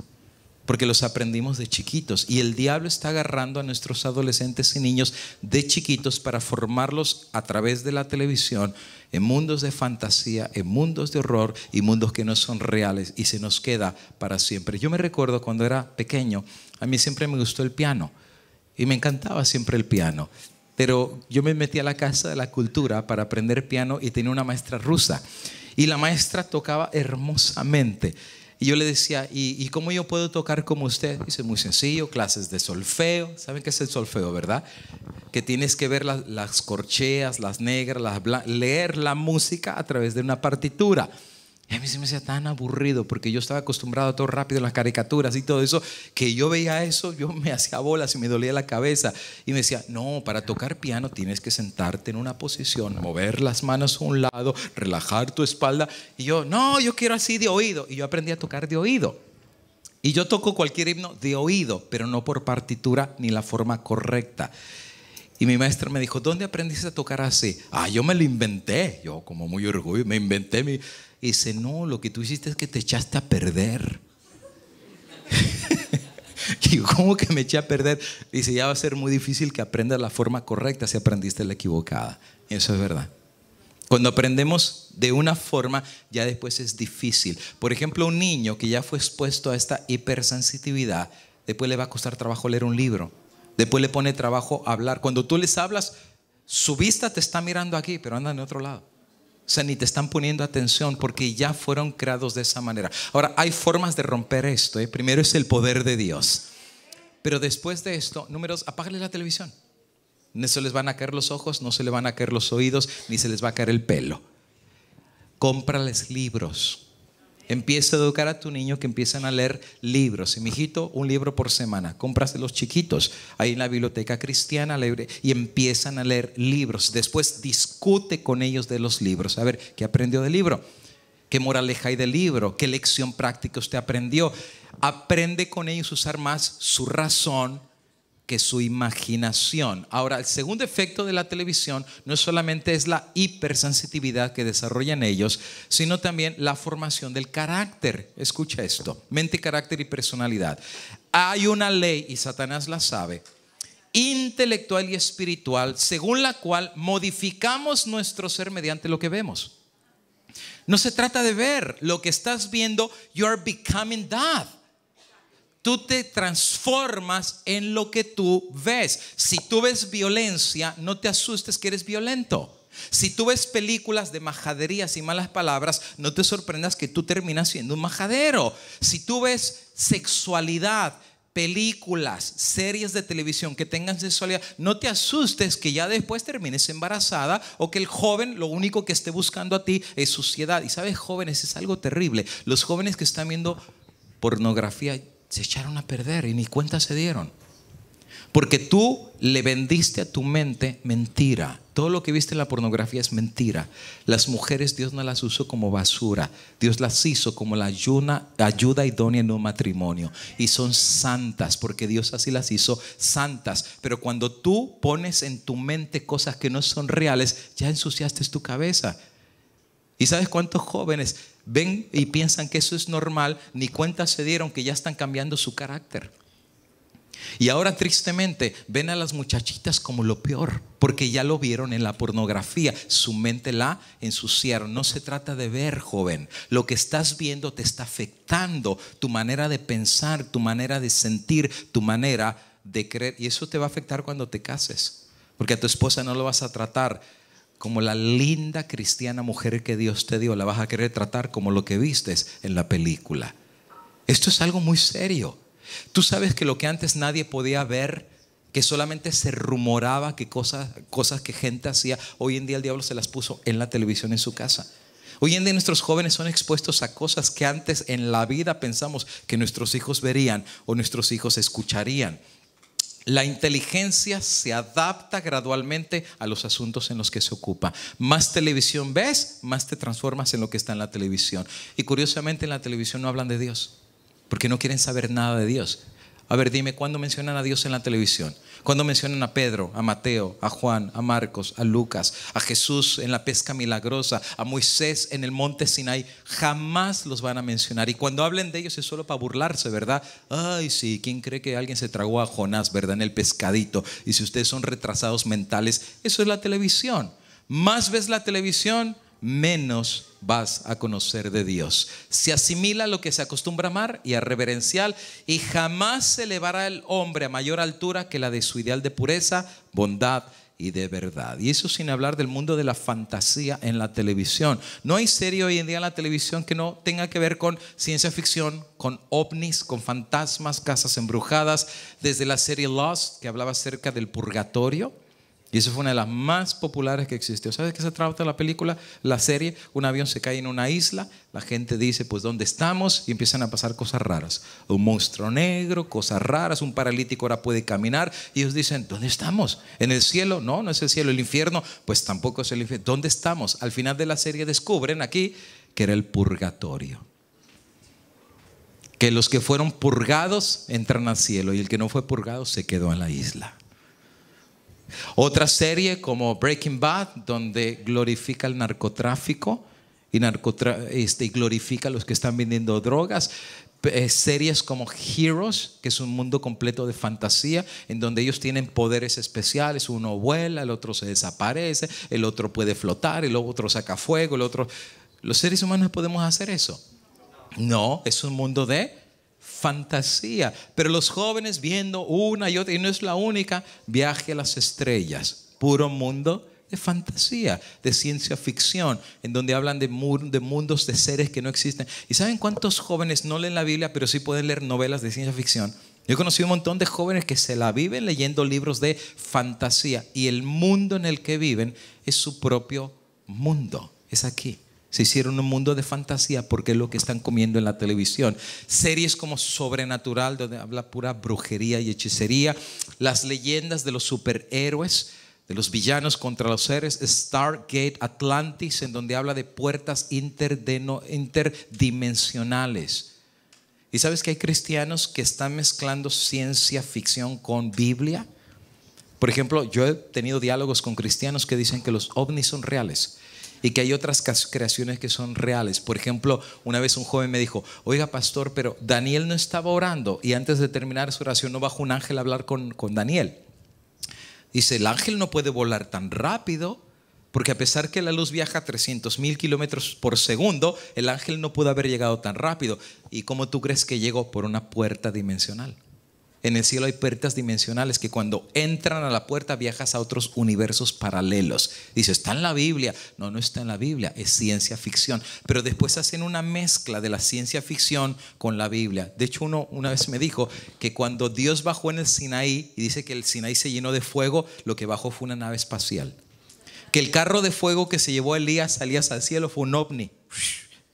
S1: porque los aprendimos de chiquitos. Y el diablo está agarrando a nuestros adolescentes y niños de chiquitos para formarlos a través de la televisión en mundos de fantasía, en mundos de horror y mundos que no son reales y se nos queda para siempre. Yo me recuerdo cuando era pequeño, a mí siempre me gustó el piano y me encantaba siempre el piano. Pero yo me metí a la casa de la cultura para aprender piano y tenía una maestra rusa. Y la maestra tocaba hermosamente. Y yo le decía, ¿y, cómo yo puedo tocar como usted? Dice, muy sencillo, clases de solfeo. ¿Saben qué es el solfeo, verdad? Que tienes que ver las, las corcheas, las negras, las blancas, leer la música a través de una partitura. Y a mí se me hacía tan aburrido porque yo estaba acostumbrado a todo rápido, las caricaturas y todo eso, que yo veía eso, yo me hacía bolas y me dolía la cabeza. Y me decía, no, para tocar piano tienes que sentarte en una posición, mover las manos a un lado, relajar tu espalda. Y yo, no, yo quiero así de oído. Y yo aprendí a tocar de oído. Y yo toco cualquier himno de oído, pero no por partitura ni la forma correcta. Y mi maestro me dijo, ¿dónde aprendiste a tocar así? Ah, yo me lo inventé. Yo, como muy orgulloso, me inventé mi dice, no, lo que tú hiciste es que te echaste a perder. y *laughs* ¿cómo que me eché a perder? dice, ya va a ser muy difícil que aprendas la forma correcta si aprendiste la equivocada. eso es verdad. Cuando aprendemos de una forma, ya después es difícil. Por ejemplo, un niño que ya fue expuesto a esta hipersensitividad, después le va a costar trabajo leer un libro. Después le pone trabajo hablar. Cuando tú les hablas, su vista te está mirando aquí, pero anda en otro lado. O sea, ni te están poniendo atención porque ya fueron creados de esa manera. Ahora, hay formas de romper esto. ¿eh? Primero es el poder de Dios. Pero después de esto, números, apágale la televisión. No se les van a caer los ojos, no se les van a caer los oídos, ni se les va a caer el pelo. Cómprales libros. Empieza a educar a tu niño que empiezan a leer libros. Y mi hijito, un libro por semana. Compras de los chiquitos ahí en la biblioteca cristiana y empiezan a leer libros. Después discute con ellos de los libros. A ver, ¿qué aprendió del libro? ¿Qué moraleja hay del libro? ¿Qué lección práctica usted aprendió? Aprende con ellos a usar más su razón, que su imaginación. Ahora, el segundo efecto de la televisión no solamente es la hipersensitividad que desarrollan ellos, sino también la formación del carácter. Escucha esto, mente, carácter y personalidad. Hay una ley, y Satanás la sabe, intelectual y espiritual, según la cual modificamos nuestro ser mediante lo que vemos. No se trata de ver lo que estás viendo, you are becoming that tú te transformas en lo que tú ves. Si tú ves violencia, no te asustes que eres violento. Si tú ves películas de majaderías y malas palabras, no te sorprendas que tú terminas siendo un majadero. Si tú ves sexualidad, películas, series de televisión que tengan sexualidad, no te asustes que ya después termines embarazada o que el joven lo único que esté buscando a ti es suciedad. Y sabes, jóvenes, es algo terrible. Los jóvenes que están viendo pornografía se echaron a perder y ni cuenta se dieron. Porque tú le vendiste a tu mente mentira. Todo lo que viste en la pornografía es mentira. Las mujeres Dios no las usó como basura. Dios las hizo como la ayuda, ayuda idónea en un matrimonio. Y son santas porque Dios así las hizo santas. Pero cuando tú pones en tu mente cosas que no son reales, ya ensuciaste tu cabeza. ¿Y sabes cuántos jóvenes ven y piensan que eso es normal, ni cuenta se dieron que ya están cambiando su carácter. Y ahora tristemente ven a las muchachitas como lo peor, porque ya lo vieron en la pornografía, su mente la ensuciaron. No se trata de ver, joven, lo que estás viendo te está afectando tu manera de pensar, tu manera de sentir, tu manera de creer. Y eso te va a afectar cuando te cases, porque a tu esposa no lo vas a tratar como la linda cristiana mujer que Dios te dio, la vas a querer tratar como lo que vistes en la película. Esto es algo muy serio. Tú sabes que lo que antes nadie podía ver, que solamente se rumoraba que cosas, cosas que gente hacía, hoy en día el diablo se las puso en la televisión en su casa. Hoy en día nuestros jóvenes son expuestos a cosas que antes en la vida pensamos que nuestros hijos verían o nuestros hijos escucharían. La inteligencia se adapta gradualmente a los asuntos en los que se ocupa. Más televisión ves, más te transformas en lo que está en la televisión. Y curiosamente en la televisión no hablan de Dios, porque no quieren saber nada de Dios, a ver, dime, ¿cuándo mencionan a Dios en la televisión? ¿Cuándo mencionan a Pedro, a Mateo, a Juan, a Marcos, a Lucas, a Jesús en la pesca milagrosa, a Moisés en el monte Sinai? Jamás los van a mencionar. Y cuando hablen de ellos es solo para burlarse, ¿verdad? Ay, sí, ¿quién cree que alguien se tragó a Jonás, ¿verdad? En el pescadito. Y si ustedes son retrasados mentales, eso es la televisión. Más ves la televisión, menos vas a conocer de Dios. Se asimila lo que se acostumbra a amar y a reverenciar y jamás se elevará el hombre a mayor altura que la de su ideal de pureza, bondad y de verdad. Y eso sin hablar del mundo de la fantasía en la televisión. No hay serie hoy en día en la televisión que no tenga que ver con ciencia ficción, con ovnis, con fantasmas, casas embrujadas, desde la serie Lost que hablaba acerca del purgatorio y esa fue una de las más populares que existió. ¿Sabes qué se trata la película? La serie, un avión se cae en una isla, la gente dice, pues, ¿dónde estamos? Y empiezan a pasar cosas raras. Un monstruo negro, cosas raras, un paralítico ahora puede caminar. Y ellos dicen, ¿dónde estamos? ¿En el cielo? No, no es el cielo. ¿El infierno? Pues tampoco es el infierno. ¿Dónde estamos? Al final de la serie descubren aquí que era el purgatorio que los que fueron purgados entran al cielo y el que no fue purgado se quedó en la isla. Otra serie como Breaking Bad, donde glorifica el narcotráfico este, y, glorifica a los que están vendiendo drogas. Eh, series como Heroes, que es un mundo completo de fantasía, en donde ellos tienen poderes especiales, uno vuela, el otro se desaparece, el otro puede flotar, el otro saca fuego, el otro... ¿Los seres humanos podemos hacer eso? No, es un mundo de fantasía. Pero los jóvenes viendo una y otra, y no es la única, viaje a las estrellas, puro mundo de fantasía, de ciencia ficción, en donde hablan de, de mundos de seres que no existen. ¿Y saben cuántos jóvenes no leen la Biblia, pero sí pueden leer novelas de ciencia ficción? Yo conocido un montón de jóvenes que se la viven leyendo libros de fantasía y el mundo en el que viven es su propio mundo, es aquí. Se hicieron un mundo de fantasía porque es lo que están comiendo en la televisión. Series como Sobrenatural, donde habla pura brujería y hechicería. Las leyendas de los superhéroes, de los villanos contra los seres. Stargate Atlantis, en donde habla de puertas interdimensionales. ¿Y sabes que hay cristianos que están mezclando ciencia ficción con Biblia? Por ejemplo, yo he tenido diálogos con cristianos que dicen que los ovnis son reales y que hay otras creaciones que son reales. Por ejemplo, una vez un joven me dijo, oiga pastor, pero Daniel no estaba orando y antes de terminar su oración no bajó un ángel a hablar con, con Daniel. Dice, el ángel no puede volar tan rápido porque a pesar que la luz viaja 300 mil kilómetros por segundo, el ángel no pudo haber llegado tan rápido. ¿Y cómo tú crees que llegó? Por una puerta dimensional. En el cielo hay puertas dimensionales que cuando entran a la puerta viajas a otros universos paralelos. Dice, está en la Biblia. No, no está en la Biblia, es ciencia ficción. Pero después hacen una mezcla de la ciencia ficción con la Biblia. De hecho, uno una vez me dijo que cuando Dios bajó en el Sinaí y dice que el Sinaí se llenó de fuego, lo que bajó fue una nave espacial. Que el carro de fuego que se llevó Elías, salías al cielo fue un ovni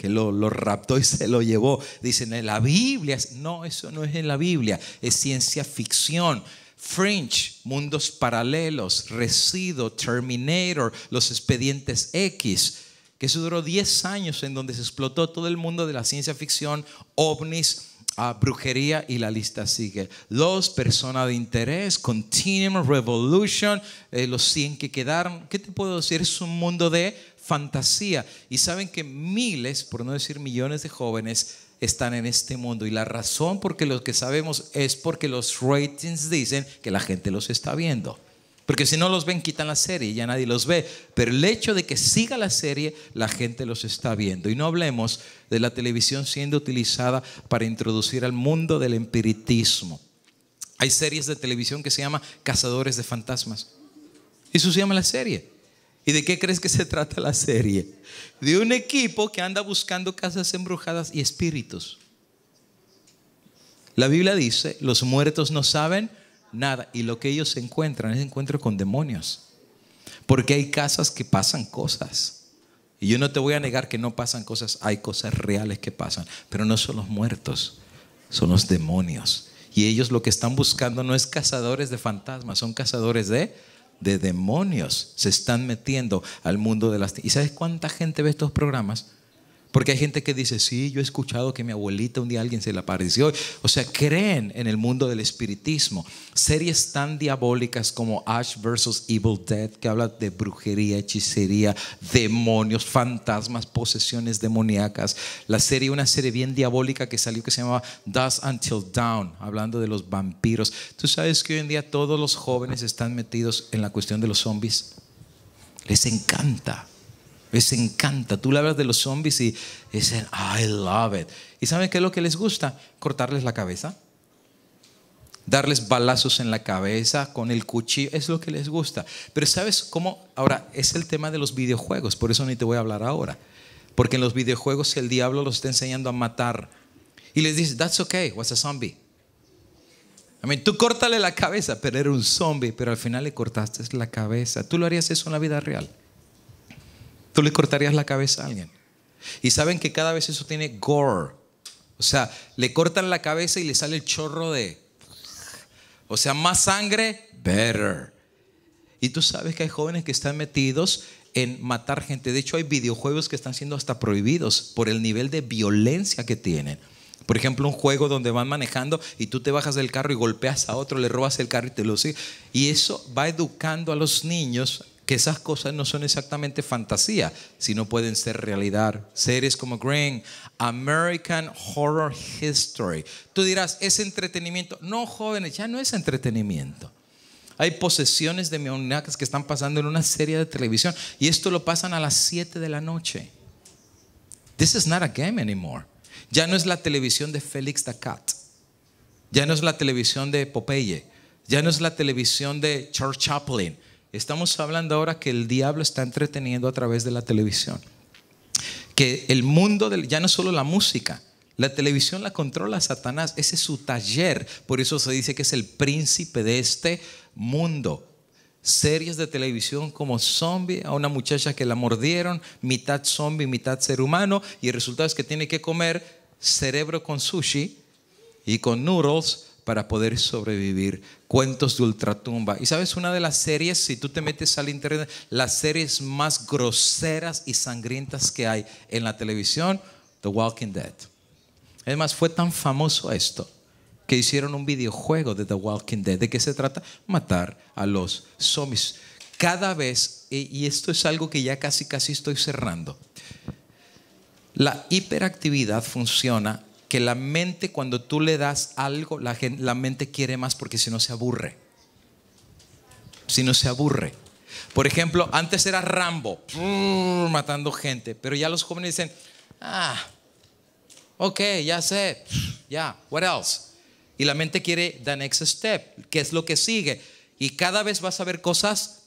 S1: que lo, raptó y *laughs* se lo llevó. Dicen, en la Biblia. No, eso no es en la Biblia, es ciencia ficción. Fringe, mundos paralelos, Residuo, Terminator, los expedientes X, que eso duró 10 años en donde se explotó todo el mundo de la ciencia ficción, ovnis, ah, brujería y la lista sigue. Los personas de interés, Continuum, Revolution, eh, los 100 que quedaron. ¿Qué te puedo decir? Es un mundo de fantasía. Y saben que miles, por no decir millones de jóvenes, están en este mundo. Y la razón porque lo que sabemos es porque los ratings dicen que la gente los está viendo. Porque si no los ven, quitan la serie y ya nadie los ve. Pero el hecho de que siga la serie, la gente los está viendo. Y no hablemos de la televisión siendo utilizada para introducir al mundo del empiritismo. Hay series de televisión que se llama Cazadores de Fantasmas. Eso se llama la serie. ¿Y de qué crees que se trata la serie? De un equipo que anda buscando casas embrujadas y espíritus. La Biblia dice, los muertos no saben nada y lo que ellos encuentran es encuentro con demonios. Porque hay casas que pasan cosas. Y yo no te voy a negar que no pasan cosas, hay cosas reales que pasan, pero no son los muertos, son los demonios. Y ellos lo que están buscando no es cazadores de fantasmas, son cazadores de de demonios se están metiendo al mundo de las... ¿Y sabes cuánta gente ve estos programas? Porque hay gente que dice, sí, yo he escuchado que mi abuelita un día alguien se le apareció. O sea, creen en el mundo del espiritismo. Series tan diabólicas como Ash vs. Evil Dead, que habla de brujería, hechicería, demonios, fantasmas, posesiones demoníacas. La serie, una serie bien diabólica que salió que se llamaba Dust Until Down, hablando de los vampiros. Tú sabes que hoy en día todos los jóvenes están metidos en la cuestión de los zombies. Les encanta. Les encanta. Tú le hablas de los zombies y dicen, I love it. ¿Y saben qué es lo que les gusta? Cortarles la cabeza. Darles balazos en la cabeza con el cuchillo. Es lo que les gusta. Pero ¿sabes cómo? Ahora, es el tema de los videojuegos. Por eso ni te voy a hablar ahora. Porque en los videojuegos el diablo los está enseñando a matar. Y les dice, that's okay, what's a zombie? I mean, tú córtale la cabeza, pero era un zombie, pero al final le cortaste la cabeza. ¿Tú lo harías eso en la vida real? tú le cortarías la cabeza a alguien. Y saben que cada vez eso tiene gore. O sea, le cortan la cabeza y le sale el chorro de... O sea, más sangre, better. Y tú sabes que hay jóvenes que están metidos en matar gente. De hecho, hay videojuegos que están siendo hasta prohibidos por el nivel de violencia que tienen. Por ejemplo, un juego donde van manejando y tú te bajas del carro y golpeas a otro, le robas el carro y te lo sigues. Y eso va educando a los niños que esas cosas no son exactamente fantasía, sino pueden ser realidad. Series como Green, American Horror History. Tú dirás, es entretenimiento. No, jóvenes, ya no es entretenimiento. Hay posesiones de neonacas que están pasando en una serie de televisión y esto lo pasan a las 7 de la noche. This is not a game anymore. Ya no es la televisión de Félix Dacat. Ya no es la televisión de Popeye. Ya no es la televisión de Charles Chaplin. Estamos hablando ahora que el diablo está entreteniendo a través de la televisión. Que el mundo, ya no solo la música, la televisión la controla Satanás, ese es su taller. Por eso se dice que es el príncipe de este mundo. Series de televisión como zombie, a una muchacha que la mordieron, mitad zombie, mitad ser humano, y el resultado es que tiene que comer cerebro con sushi y con noodles para poder sobrevivir. Cuentos de ultratumba. Y sabes, una de las series, si tú te metes al internet, las series más groseras y sangrientas que hay en la televisión, The Walking Dead. Además, fue tan famoso esto que hicieron un videojuego de The Walking Dead. ¿De qué se trata? Matar a los zombies. Cada vez, y esto es algo que ya casi casi estoy cerrando, la hiperactividad funciona que la mente cuando tú le das algo, la, la mente quiere más porque si no se aburre. Si no se aburre. Por ejemplo, antes era Rambo, matando gente, pero ya los jóvenes dicen, ah, ok, ya sé, ya, what else? Y la mente quiere the next step, que es lo que sigue. Y cada vez vas a ver cosas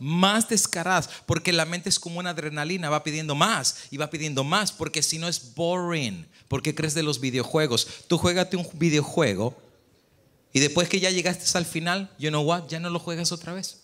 S1: más descaradas, porque la mente es como una adrenalina, va pidiendo más y va pidiendo más, porque si no es boring, porque crees de los videojuegos. Tú juégate un videojuego y después que ya llegaste al final, you know what, ya no lo juegas otra vez.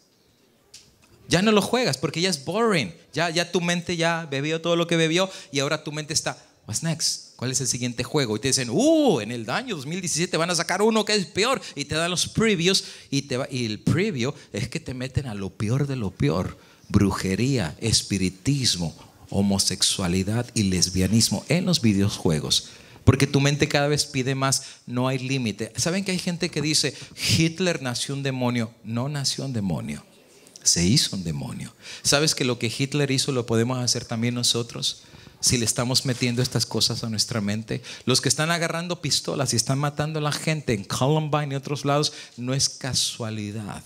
S1: Ya no lo juegas porque ya es boring. Ya, ya tu mente ya bebió todo lo que bebió y ahora tu mente está, what's next? ¿Cuál es el siguiente juego? Y te dicen, uh, en el año 2017 van a sacar uno que es peor. Y te dan los previews. Y, te va, y el preview es que te meten a lo peor de lo peor. Brujería, espiritismo, homosexualidad y lesbianismo en los videojuegos. Porque tu mente cada vez pide más, no hay límite. ¿Saben que hay gente que dice, Hitler nació un demonio? No nació un demonio, se hizo un demonio. ¿Sabes que lo que Hitler hizo lo podemos hacer también nosotros? si le estamos metiendo estas cosas a nuestra mente. Los que están agarrando pistolas y están matando a la gente en Columbine y otros lados, no es casualidad.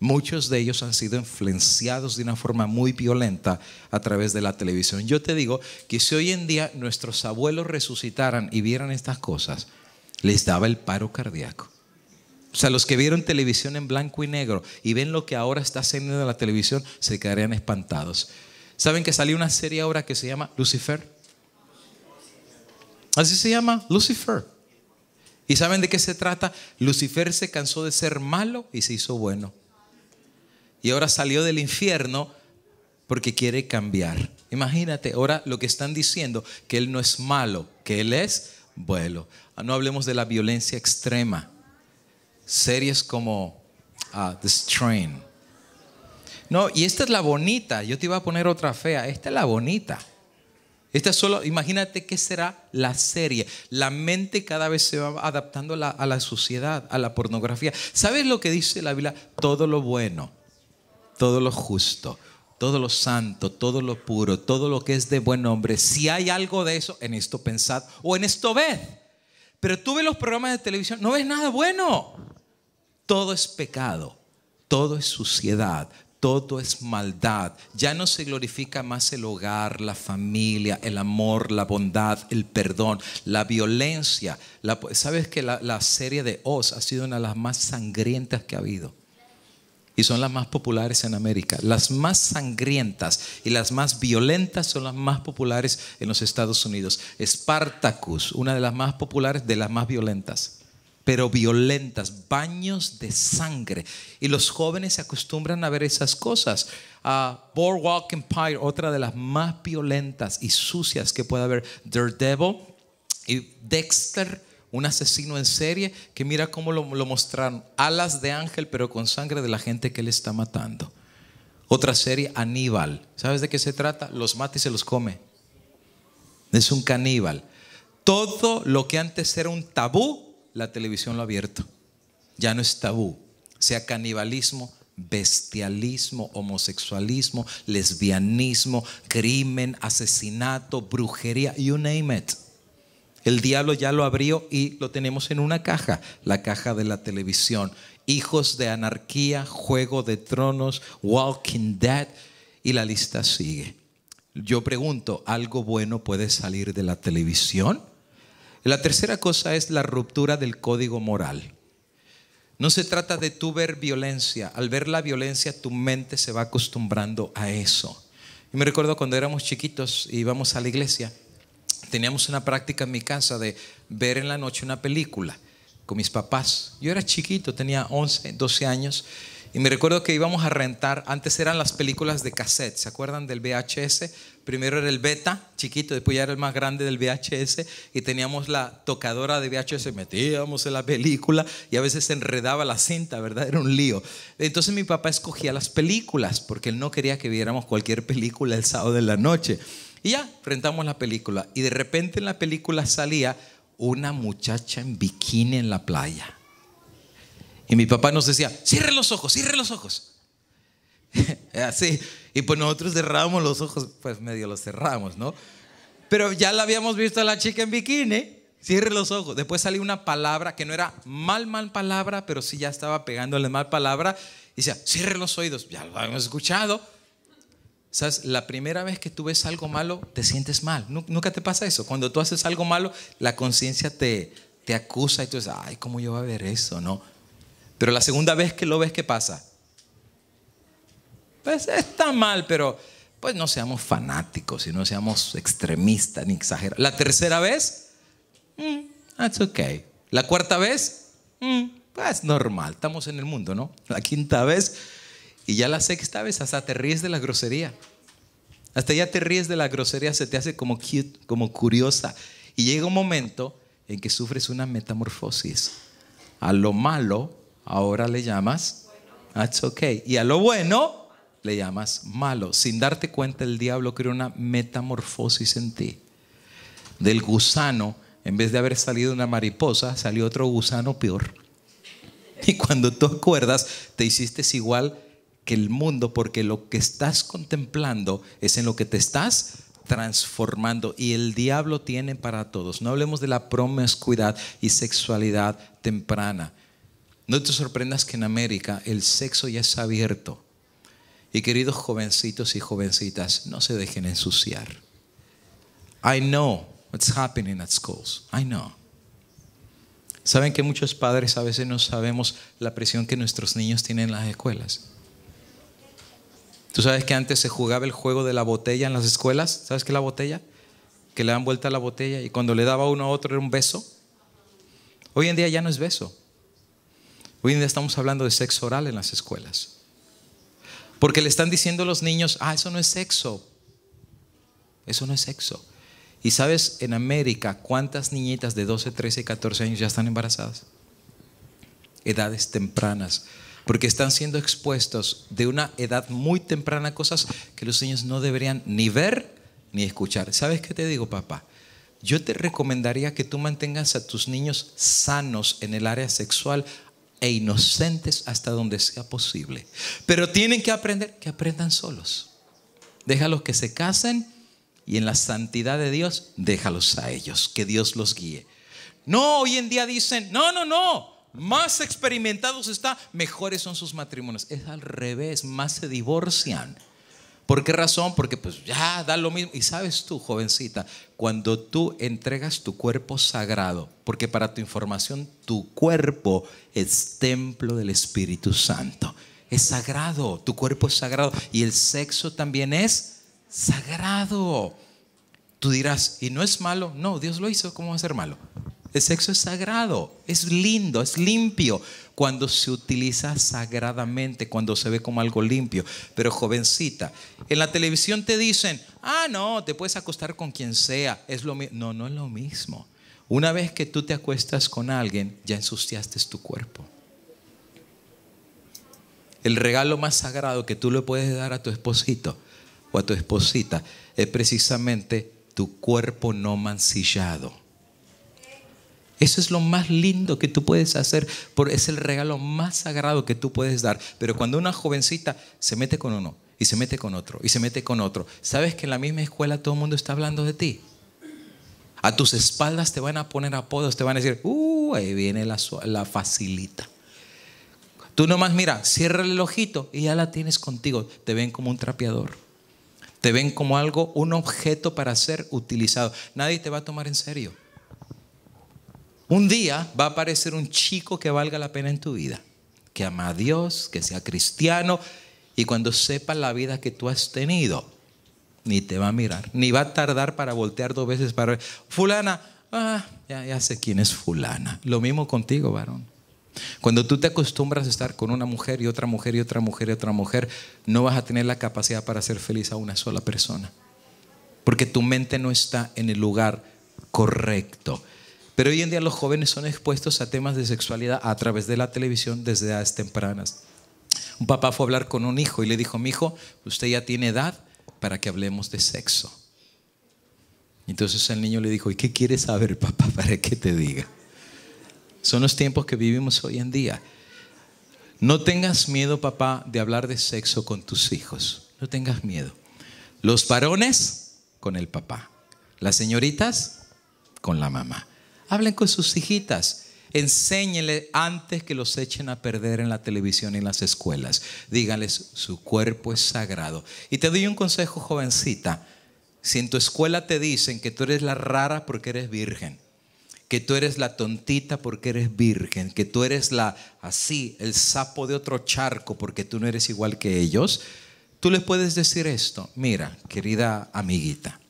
S1: Muchos de ellos han sido influenciados de una forma muy violenta a través de la televisión. Yo te digo que si hoy en día nuestros abuelos resucitaran y vieran estas cosas, les daba el paro cardíaco. O sea, los que vieron televisión en blanco y negro y ven lo que ahora está haciendo la televisión, se quedarían espantados. ¿Saben que salió una serie ahora que se llama Lucifer? Así se llama Lucifer. ¿Y saben de qué se trata? Lucifer se cansó de ser malo y se hizo bueno. Y ahora salió del infierno porque quiere cambiar. Imagínate ahora lo que están diciendo, que él no es malo, que él es bueno. Ah, no hablemos de la violencia extrema. Series como ah, The Strain, no, y esta es la bonita. Yo te iba a poner otra fea. Esta es la bonita. Esta solo, imagínate qué será la serie. La mente cada vez se va adaptando a la, suciedad, sociedad, a la pornografía. ¿Sabes lo que dice la Biblia? Todo lo bueno, todo lo justo, todo lo santo, todo lo puro, todo lo que es de buen nombre. Si hay algo de eso, en esto pensad o en esto ved. Pero tú ves los programas de televisión, no ves nada bueno. Todo es pecado, todo es suciedad, todo es maldad. Ya no se glorifica más el hogar, la familia, el amor, la bondad, el perdón, la violencia. Sabes que la, la, serie de Oz ha sido una de las más sangrientas que ha habido. Y son las más populares en América. Las más sangrientas y las más violentas son las más populares en los Estados Unidos. Spartacus, una de las más populares, de las más violentas pero violentas, baños de sangre. Y los jóvenes se acostumbran a ver esas cosas. Ah, Boardwalk Empire, otra de las más violentas y sucias que puede haber. Daredevil y Dexter, un asesino en serie, que mira cómo lo, lo mostraron. Alas de ángel, pero con sangre de la gente que le está matando. Otra serie, Aníbal. ¿Sabes de qué se trata? Los mata y se los come. Es un caníbal. Todo lo que antes era un tabú la televisión lo ha abierto. Ya no es tabú. Sea canibalismo, bestialismo, homosexualismo, lesbianismo, crimen, asesinato, brujería, you name it. El diablo ya lo abrió y lo tenemos en una caja, la caja de la televisión. Hijos de anarquía, Juego de Tronos, Walking Dead y la lista sigue. Yo pregunto, ¿algo bueno puede salir de la televisión? La tercera cosa es la ruptura del código moral. No se trata de tú ver violencia. Al ver la violencia, tu mente se va acostumbrando a eso. Y me recuerdo cuando éramos chiquitos y íbamos a la iglesia, teníamos una práctica en mi casa de ver en la noche una película con mis papás. Yo era chiquito, tenía 11, 12 años. Y me recuerdo que íbamos a rentar, antes eran las películas de cassette, ¿se acuerdan del VHS? Primero era el beta, chiquito, después ya era el más grande del VHS y teníamos la tocadora de VHS, metíamos en la película y a veces se enredaba la cinta, ¿verdad? Era un lío. Entonces mi papá escogía las películas porque él no quería que viéramos cualquier película el sábado de la noche. Y ya rentamos la película y de repente en la película salía una muchacha en bikini en la playa. Y mi papá nos decía, cierre los ojos, cierre los ojos. *laughs* Así. Y pues nosotros cerramos los ojos, pues medio los cerramos, ¿no? Pero ya la habíamos visto a la chica en bikini. Cierre los ojos. Después salió una palabra que no era mal, mal palabra, pero sí ya estaba pegándole mal palabra. Y decía, cierre los oídos. Ya lo habíamos escuchado. ¿Sabes? La primera vez que tú ves algo malo, te sientes mal. Nunca te pasa eso. Cuando tú haces algo malo, la conciencia te, te acusa y tú dices, ay, ¿cómo yo voy a ver eso? No. Pero la segunda vez que lo ves, ¿qué pasa? Pues está mal, pero pues no seamos fanáticos y no seamos extremistas ni exagerados. La tercera vez, mm, that's okay. La cuarta vez, mm, pues normal, estamos en el mundo, ¿no? La quinta vez y ya la sexta vez hasta te ríes de la grosería. Hasta ya te ríes de la grosería, se te hace como cute, como curiosa. Y llega un momento en que sufres una metamorfosis. A lo malo ahora le llamas that's okay. Y a lo bueno le llamas malo. Sin darte cuenta, el diablo creó una metamorfosis en ti. Del gusano, en vez de haber salido una mariposa, salió otro gusano peor. Y cuando tú acuerdas, te hiciste igual que el mundo, porque lo que estás contemplando es en lo que te estás transformando y el diablo tiene para todos. No hablemos de la promiscuidad y sexualidad temprana. No te sorprendas que en América el sexo ya es abierto. Y queridos jovencitos y jovencitas, no se dejen ensuciar. I know what's happening at schools. I know. Saben que muchos padres a veces no sabemos la presión que nuestros niños tienen en las escuelas. Tú sabes que antes se jugaba el juego de la botella en las escuelas. ¿Sabes qué es la botella? Que le dan vuelta a la botella y cuando le daba uno a otro era un beso. Hoy en día ya no es beso. Hoy en día estamos hablando de sexo oral en las escuelas. Porque le están diciendo a los niños, ah, eso no es sexo. Eso no es sexo. Y sabes, en América, ¿cuántas niñitas de 12, 13 14 años ya están embarazadas? Edades tempranas. Porque están siendo expuestos de una edad muy temprana a cosas que los niños no deberían ni ver ni escuchar. ¿Sabes qué te digo, papá? Yo te recomendaría que tú mantengas a tus niños sanos en el área sexual e inocentes hasta donde sea posible. Pero tienen que aprender que aprendan solos. Déjalos que se casen y en la santidad de Dios, déjalos a ellos, que Dios los guíe. No, hoy en día dicen, no, no, no, más experimentados está, mejores son sus matrimonios. Es al revés, más se divorcian. ¿Por qué razón? Porque pues ya da lo mismo. Y sabes tú, jovencita, cuando tú entregas tu cuerpo sagrado, porque para tu información, tu cuerpo es templo del Espíritu Santo. Es sagrado, tu cuerpo es sagrado. Y el sexo también es sagrado. Tú dirás, ¿y no es malo? No, Dios lo hizo, ¿cómo va a ser malo? El sexo es sagrado, es lindo, es limpio, cuando se utiliza sagradamente, cuando se ve como algo limpio. Pero jovencita, en la televisión te dicen, ah, no, te puedes acostar con quien sea, es lo No, no es lo mismo. Una vez que tú te acuestas con alguien, ya ensuciaste tu cuerpo. El regalo más sagrado que tú le puedes dar a tu esposito o a tu esposita es precisamente tu cuerpo no mancillado. Eso es lo más lindo que tú puedes hacer, es el regalo más sagrado que tú puedes dar. Pero cuando una jovencita se mete con uno y se mete con otro y se mete con otro, sabes que en la misma escuela todo el mundo está hablando de ti. A tus espaldas te van a poner apodos, te van a decir, uh, ahí viene la, facilita. Tú nomás mira, cierra el ojito y ya la tienes contigo. Te ven como un trapeador. Te ven como algo, un objeto para ser utilizado. Nadie te va a tomar en serio. Un día va a aparecer un chico que valga la pena en tu vida, que ama a Dios, que sea cristiano, y cuando sepa la vida que tú has tenido, ni te va a mirar, ni va a tardar para voltear dos veces para ver. Fulana, ah, ya, sé quién es fulana. Lo mismo contigo, varón. Cuando tú te acostumbras a estar con una mujer y otra mujer y otra mujer y otra mujer, no vas a tener la capacidad para ser feliz a una sola persona. Porque tu mente no está en el lugar correcto. Pero hoy en día los jóvenes son expuestos a temas de sexualidad a través de la televisión desde edades tempranas. Un papá fue a hablar con un hijo y le dijo, mi hijo, usted ya tiene edad para que hablemos de sexo. Entonces el niño le dijo, ¿y qué quiere saber, papá, *laughs* para que te diga? Son los tiempos que vivimos hoy en día. No tengas miedo, papá, de hablar de sexo con tus hijos. No tengas miedo. Los varones con el papá. Las señoritas con la mamá. Hablen con sus hijitas. Enséñenle antes que los echen a perder en la televisión y en las escuelas. Díganles, su cuerpo es sagrado. Y te doy un consejo, jovencita. Si en tu escuela te dicen que tú eres la rara porque eres virgen, que tú eres la tontita porque eres virgen, que tú eres la así, el sapo de otro charco porque tú no eres igual que ellos, tú les puedes decir esto, mira, querida amiguita,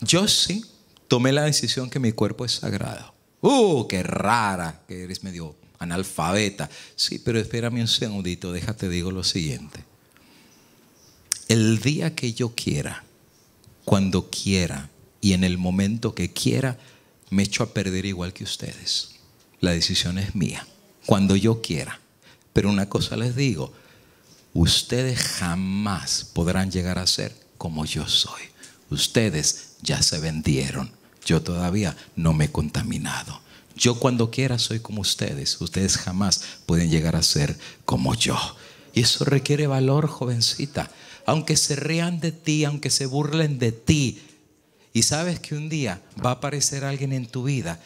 S1: Yo sí tomé la decisión que mi cuerpo es sagrado. ¡Uh, qué rara! Que eres medio analfabeta. Sí, pero espérame un segundito, déjate digo lo siguiente. El día que yo quiera, cuando quiera y en el momento que quiera, me echo a perder igual que ustedes. La decisión es mía, cuando yo quiera. Pero una cosa les digo, ustedes jamás podrán llegar a ser como yo soy. Ustedes ya se vendieron. Yo todavía no me he contaminado. Yo cuando quiera soy como ustedes. Ustedes jamás pueden llegar a ser como yo. Y eso requiere valor, jovencita. Aunque se rían de ti, aunque se burlen de ti. Y sabes que un día va a aparecer alguien en tu vida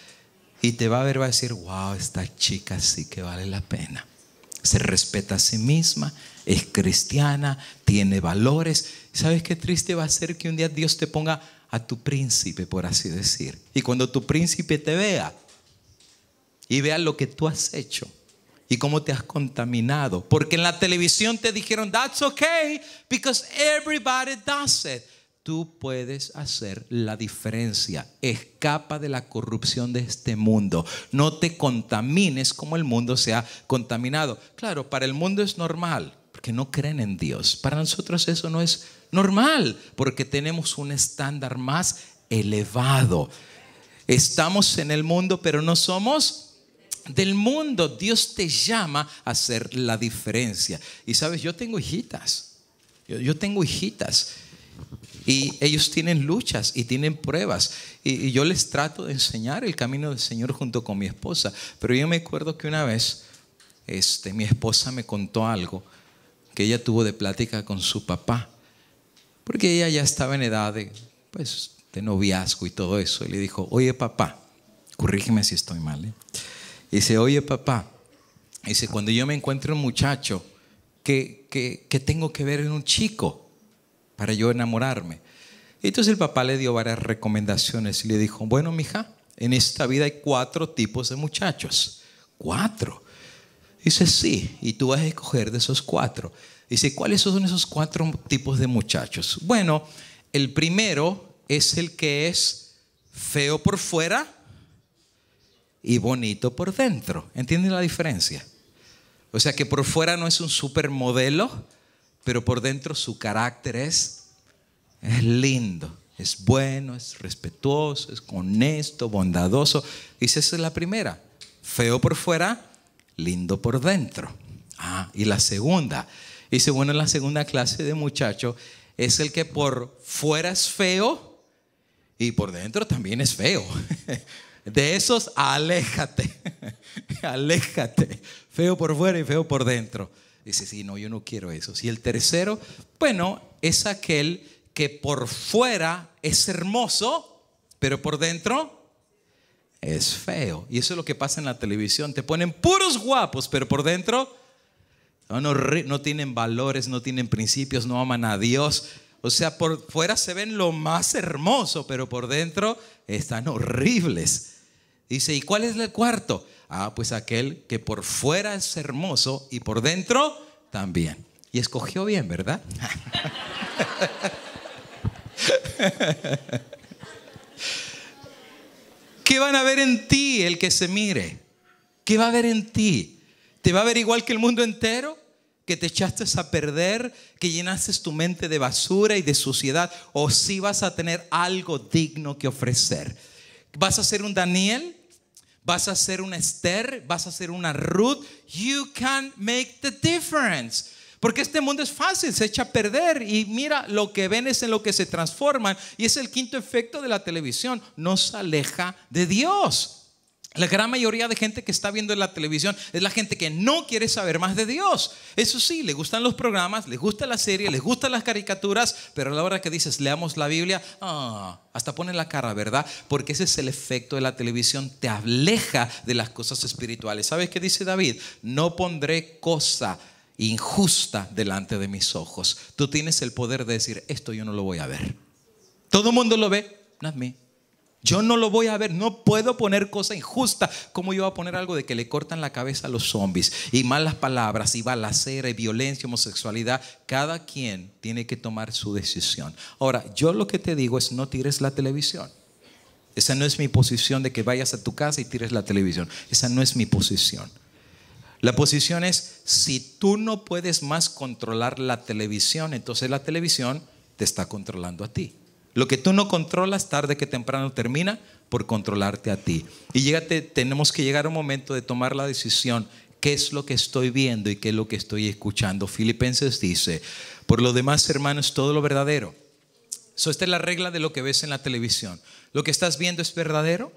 S1: y te va a ver, va a decir, wow, esta chica sí que vale la pena. Se respeta a sí misma, es cristiana, tiene valores. ¿Sabes qué triste va a ser que un día Dios te ponga a tu príncipe, por así decir. Y cuando tu príncipe te vea y vea lo que tú has hecho y cómo te has contaminado, porque en la televisión te dijeron, that's okay, because everybody does it. Tú puedes hacer la diferencia. Escapa de la corrupción de este mundo. No te contamines como el mundo se ha contaminado. Claro, para el mundo es normal, porque no creen en Dios. Para nosotros eso no es normal, porque tenemos un estándar más elevado. Estamos en el mundo, pero no somos del mundo. Dios te llama a hacer la diferencia. Y sabes, yo tengo hijitas, yo, tengo hijitas. Y ellos tienen luchas y tienen pruebas. Y, yo les trato de enseñar el camino del Señor junto con mi esposa. Pero yo me acuerdo que una vez este, mi esposa me contó algo que ella tuvo de plática con su papá porque ella ya estaba en edad de, pues, de noviazgo y todo eso. Y le dijo, oye papá, corrígeme si estoy mal. Y ¿eh?". dice, oye papá, dice, cuando yo me encuentro un muchacho, ¿qué, qué tengo que ver en un chico para yo enamorarme? entonces el papá le dio varias recomendaciones y le dijo, bueno, mija, en esta vida hay cuatro tipos de muchachos. Cuatro. Dice, sí, y tú vas a escoger de esos cuatro. Dice, ¿cuáles son esos cuatro tipos de muchachos? Bueno, el primero es el que es feo por fuera y bonito por dentro. ¿Entienden la diferencia? O sea que por fuera no es un supermodelo, pero por dentro su carácter es, es lindo, es bueno, es respetuoso, es honesto, bondadoso. Dice, esa es la primera. Feo por fuera lindo por dentro. Ah, y la segunda. Dice, bueno, la segunda clase de muchacho es el que por fuera es feo y por dentro también es feo. *laughs* De esos, aléjate. *laughs* aléjate. Feo por fuera y feo por dentro. Dice, sí, no, yo no quiero eso. Y el tercero, bueno, es aquel que por fuera es hermoso, pero por dentro es feo. Y eso es lo que pasa en la televisión. Te ponen puros guapos, pero por dentro no, tienen valores, no tienen principios, no aman a Dios. O sea, por fuera se ven lo más hermoso, pero por dentro están horribles. Dice, ¿y cuál es el cuarto? Ah, pues aquel que por fuera es hermoso y por dentro también. Y escogió bien, ¿verdad? *laughs* ¿Qué van a ver en ti el que se mire? ¿Qué va a ver en ti? ¿Te va a ver igual que el mundo entero? ¿Que te echaste a perder? ¿Que llenaste tu mente de basura y de suciedad? ¿O si vas a tener algo digno que ofrecer? ¿Vas a ser un Daniel? ¿Vas a ser un Esther? ¿Vas a ser una Ruth? You can make the difference. Porque este mundo es fácil, se echa a perder y mira, lo que ven es en lo que se transforman. Y es el quinto efecto de la televisión, nos aleja de Dios. La gran mayoría de gente que está viendo la televisión es la gente que no quiere saber más de Dios. Eso sí, le gustan los programas, les gusta la serie, les gustan las caricaturas, pero a la hora que dices, leamos la Biblia, ah, hasta ponen la cara, ¿verdad? Porque ese es el efecto de la televisión, te aleja de las cosas espirituales. ¿Sabes qué dice David? No pondré cosa injusta delante de mis ojos. Tú tienes el poder de decir, esto yo no lo voy a ver. Todo el mundo lo ve, a mí Yo no lo voy a ver, no puedo poner cosa injusta. como yo voy a poner algo de que le cortan la cabeza a los zombies? Y malas palabras, y balacera, y violencia, homosexualidad. Cada quien tiene que tomar su decisión. Ahora, yo lo que te digo es no tires la televisión. Esa no es mi posición de que vayas a tu casa y tires la televisión. Esa no es mi posición. La posición es, si tú no puedes más controlar la televisión, entonces la televisión te está controlando a ti. Lo que tú no controlas, tarde que temprano termina por controlarte a ti. Y tenemos que llegar a un momento de tomar la decisión, qué es lo que estoy viendo y qué es lo que estoy escuchando. Filipenses dice, por lo demás, hermanos, todo lo verdadero. So, esta es la regla de lo que ves en la televisión. ¿Lo que estás viendo es verdadero?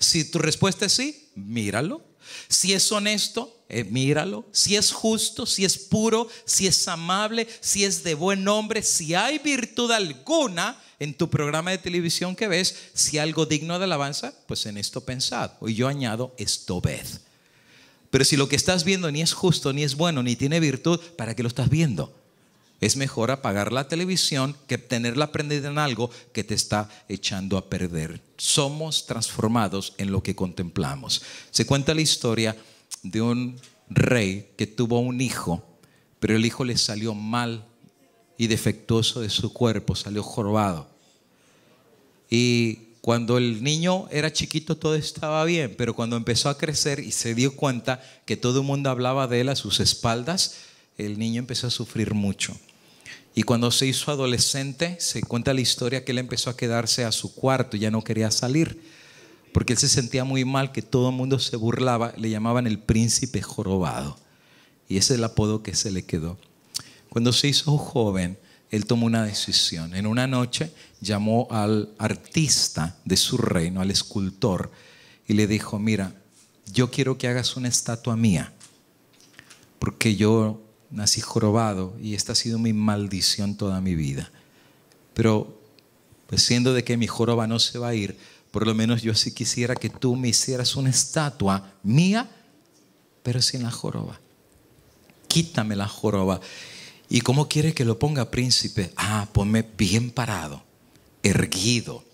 S1: Si tu respuesta es sí, míralo. Si es honesto, eh, míralo. Si es justo, si es puro, si es amable, si es de buen nombre, si hay virtud alguna en tu programa de televisión que ves, si algo digno de alabanza, pues en esto pensad. Y yo añado, esto ved. Pero si lo que estás viendo ni es justo, ni es bueno, ni tiene virtud, ¿para qué lo estás viendo? Es mejor apagar la televisión que tenerla prendida en algo que te está echando a perder somos transformados en lo que contemplamos. Se cuenta la historia de un rey que tuvo un hijo, pero el hijo le salió mal y defectuoso de su cuerpo, salió jorobado. Y cuando el niño era chiquito todo estaba bien, pero cuando empezó a crecer y se dio cuenta que todo el mundo hablaba de él a sus espaldas, el niño empezó a sufrir mucho. Y cuando se hizo adolescente, se cuenta la historia que él empezó a quedarse a su cuarto, ya no quería salir, porque él se sentía muy mal, que todo el mundo se burlaba, le llamaban el príncipe jorobado. Y ese es el apodo que se le quedó. Cuando se hizo joven, él tomó una decisión. En una noche llamó al artista de su reino, al escultor, y le dijo, mira, yo quiero que hagas una estatua mía, porque yo nací jorobado y esta ha sido mi maldición toda mi vida. Pero, pues siendo de que mi joroba no se va a ir, por lo menos yo sí quisiera que tú me hicieras una estatua mía, pero sin la joroba. Quítame la joroba. ¿Y cómo quiere que lo ponga, príncipe? Ah, ponme bien parado, erguido,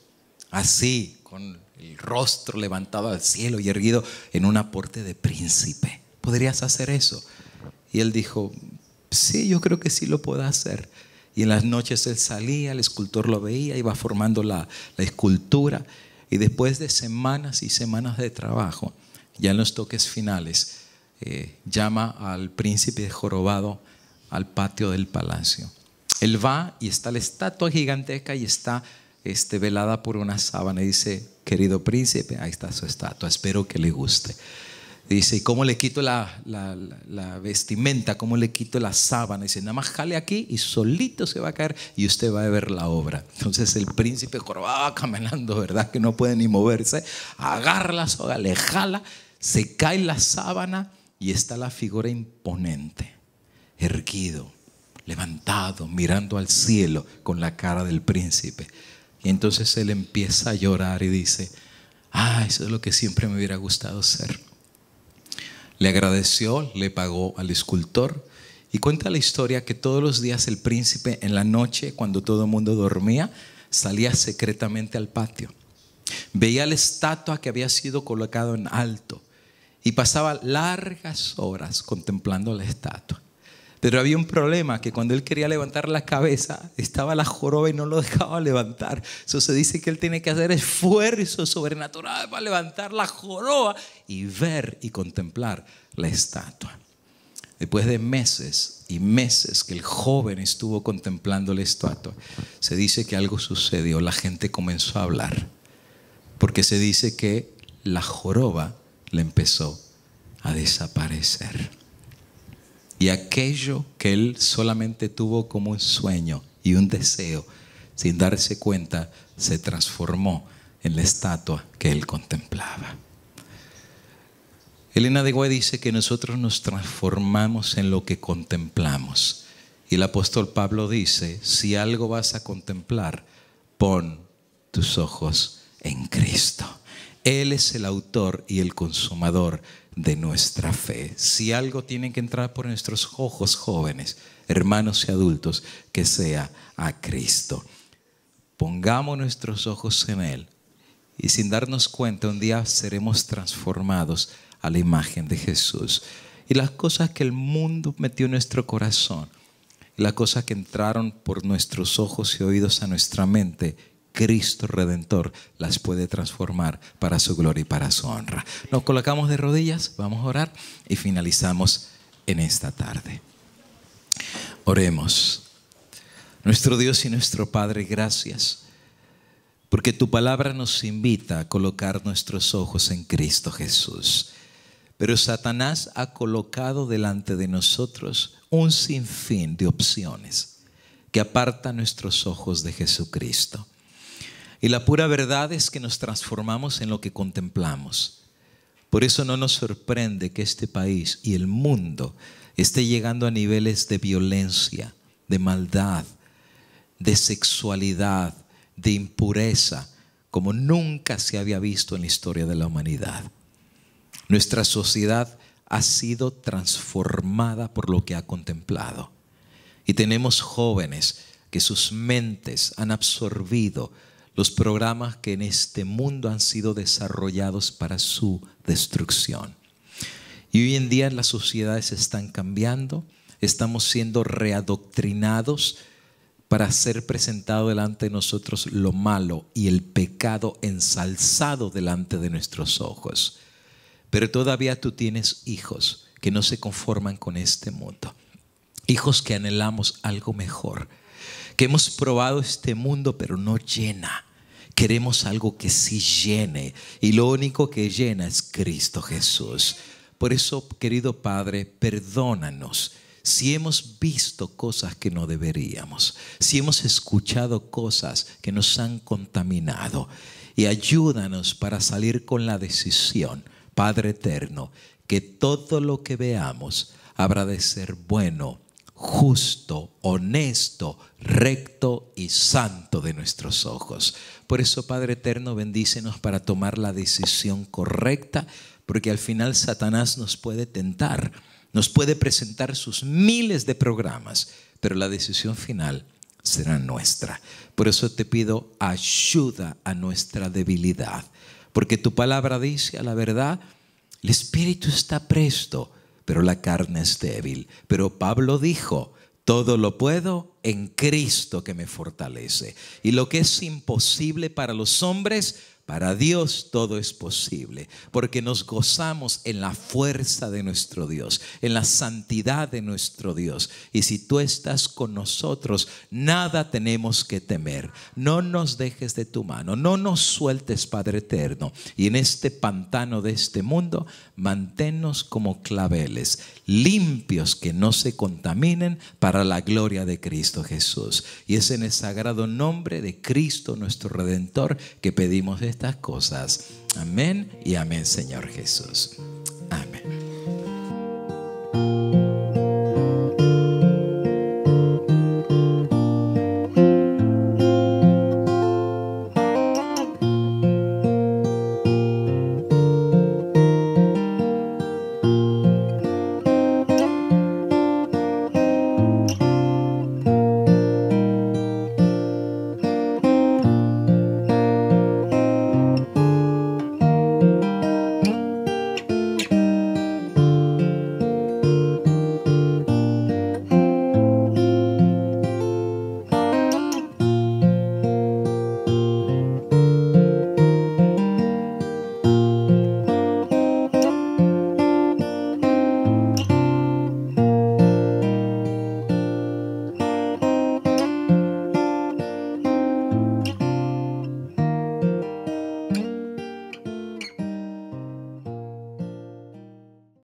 S1: así, con el rostro levantado al cielo y erguido en un aporte de príncipe. ¿Podrías hacer eso? Y él dijo, sí, yo creo que sí lo puedo hacer. Y en las noches él salía, el escultor lo veía, iba formando la, escultura. Y después de semanas y semanas de trabajo, ya en los toques finales, eh, llama al príncipe jorobado al patio del palacio. Él va y está la estatua gigantesca y está este, velada por una sábana. Y dice, querido príncipe, ahí está su estatua, espero que le guste. Dice, ¿y cómo le quito la, vestimenta? ¿Cómo le quito la sábana? Dice, nada más jale aquí y solito se va a caer y usted va a ver la obra. Entonces el príncipe jorobado ah, caminando, ¿verdad? Que no puede ni moverse, agarra la soga, le jala, se cae la sábana y está la figura imponente, erguido, levantado, mirando al cielo con la cara del príncipe. Y entonces él empieza a llorar y dice, ah, eso es lo que siempre me hubiera gustado ser le agradeció, le pagó al escultor y cuenta la historia que todos los días el príncipe en la noche, cuando todo el mundo dormía, salía secretamente al patio. Veía la estatua que había sido colocado en alto y pasaba largas horas contemplando la estatua. Pero había un problema, que cuando él quería levantar la cabeza, estaba la joroba y no lo dejaba levantar. Eso se dice que él tiene que hacer esfuerzo sobrenatural para levantar la joroba y ver y contemplar la estatua. Después de meses y meses que el joven estuvo contemplando la estatua, se dice que algo sucedió, la gente comenzó a hablar, porque se dice que la joroba le empezó a desaparecer y aquello que él solamente tuvo como un sueño y un deseo, sin darse cuenta, se transformó en la estatua que él contemplaba. Elena de Guay dice que nosotros nos transformamos en lo que contemplamos. Y el apóstol Pablo dice, si algo vas a contemplar, pon tus ojos en Cristo. Él es el autor y el consumador de nuestra fe. Si algo tiene que entrar por nuestros ojos jóvenes, hermanos y adultos, que sea a Cristo. Pongamos nuestros ojos en Él y sin darnos cuenta un día seremos transformados a la imagen de Jesús. Y las cosas que el mundo metió en nuestro corazón, y las cosas que entraron por nuestros ojos y oídos a nuestra mente, Cristo Redentor las puede transformar para su gloria y para su honra. Nos colocamos de rodillas, vamos a orar y finalizamos en esta tarde. Oremos. Nuestro Dios y nuestro Padre, gracias, porque tu palabra nos invita a colocar nuestros ojos en Cristo Jesús. Pero Satanás ha colocado delante de nosotros un sinfín de opciones que aparta nuestros ojos de Jesucristo. Y la pura verdad es que nos transformamos en lo que contemplamos. Por eso no nos sorprende que este país y el mundo esté llegando a niveles de violencia, de maldad, de sexualidad, de impureza, como nunca se había visto en la historia de la humanidad. Nuestra sociedad ha sido transformada por lo que ha contemplado. Y tenemos jóvenes que sus mentes han absorbido los programas que en este mundo han sido desarrollados para su destrucción. Y hoy en día las sociedades están cambiando, estamos siendo readoctrinados para ser presentado delante de nosotros lo malo y el pecado ensalzado delante de nuestros ojos. Pero todavía tú tienes hijos que no se conforman con este mundo, hijos que anhelamos algo mejor que hemos probado este mundo pero no llena. Queremos algo que sí llene y lo único que llena es Cristo Jesús. Por eso, querido Padre, perdónanos si hemos visto cosas que no deberíamos, si hemos escuchado cosas que nos han contaminado y ayúdanos para salir con la decisión, Padre eterno, que todo lo que veamos habrá de ser bueno justo, honesto, recto y santo de nuestros ojos. Por eso, Padre Eterno, bendícenos para tomar la decisión correcta, porque al final Satanás nos puede tentar, nos puede presentar sus miles de programas, pero la decisión final será nuestra. Por eso te pido ayuda a nuestra debilidad, porque tu palabra dice a la verdad, el Espíritu está presto pero la carne es débil. Pero Pablo dijo, todo lo puedo en Cristo que me fortalece. Y lo que es imposible para los hombres, para Dios todo es posible, porque nos gozamos en la fuerza de nuestro Dios, en la santidad de nuestro Dios. Y si tú estás con nosotros, nada tenemos que temer. No nos dejes de tu mano, no nos sueltes, Padre Eterno. Y en este pantano de este mundo, manténnos como claveles, limpios que no se contaminen para la gloria de Cristo Jesús. Y es en el sagrado nombre de Cristo nuestro Redentor que pedimos estas cosas. Amén y amén, Señor Jesús. Amén.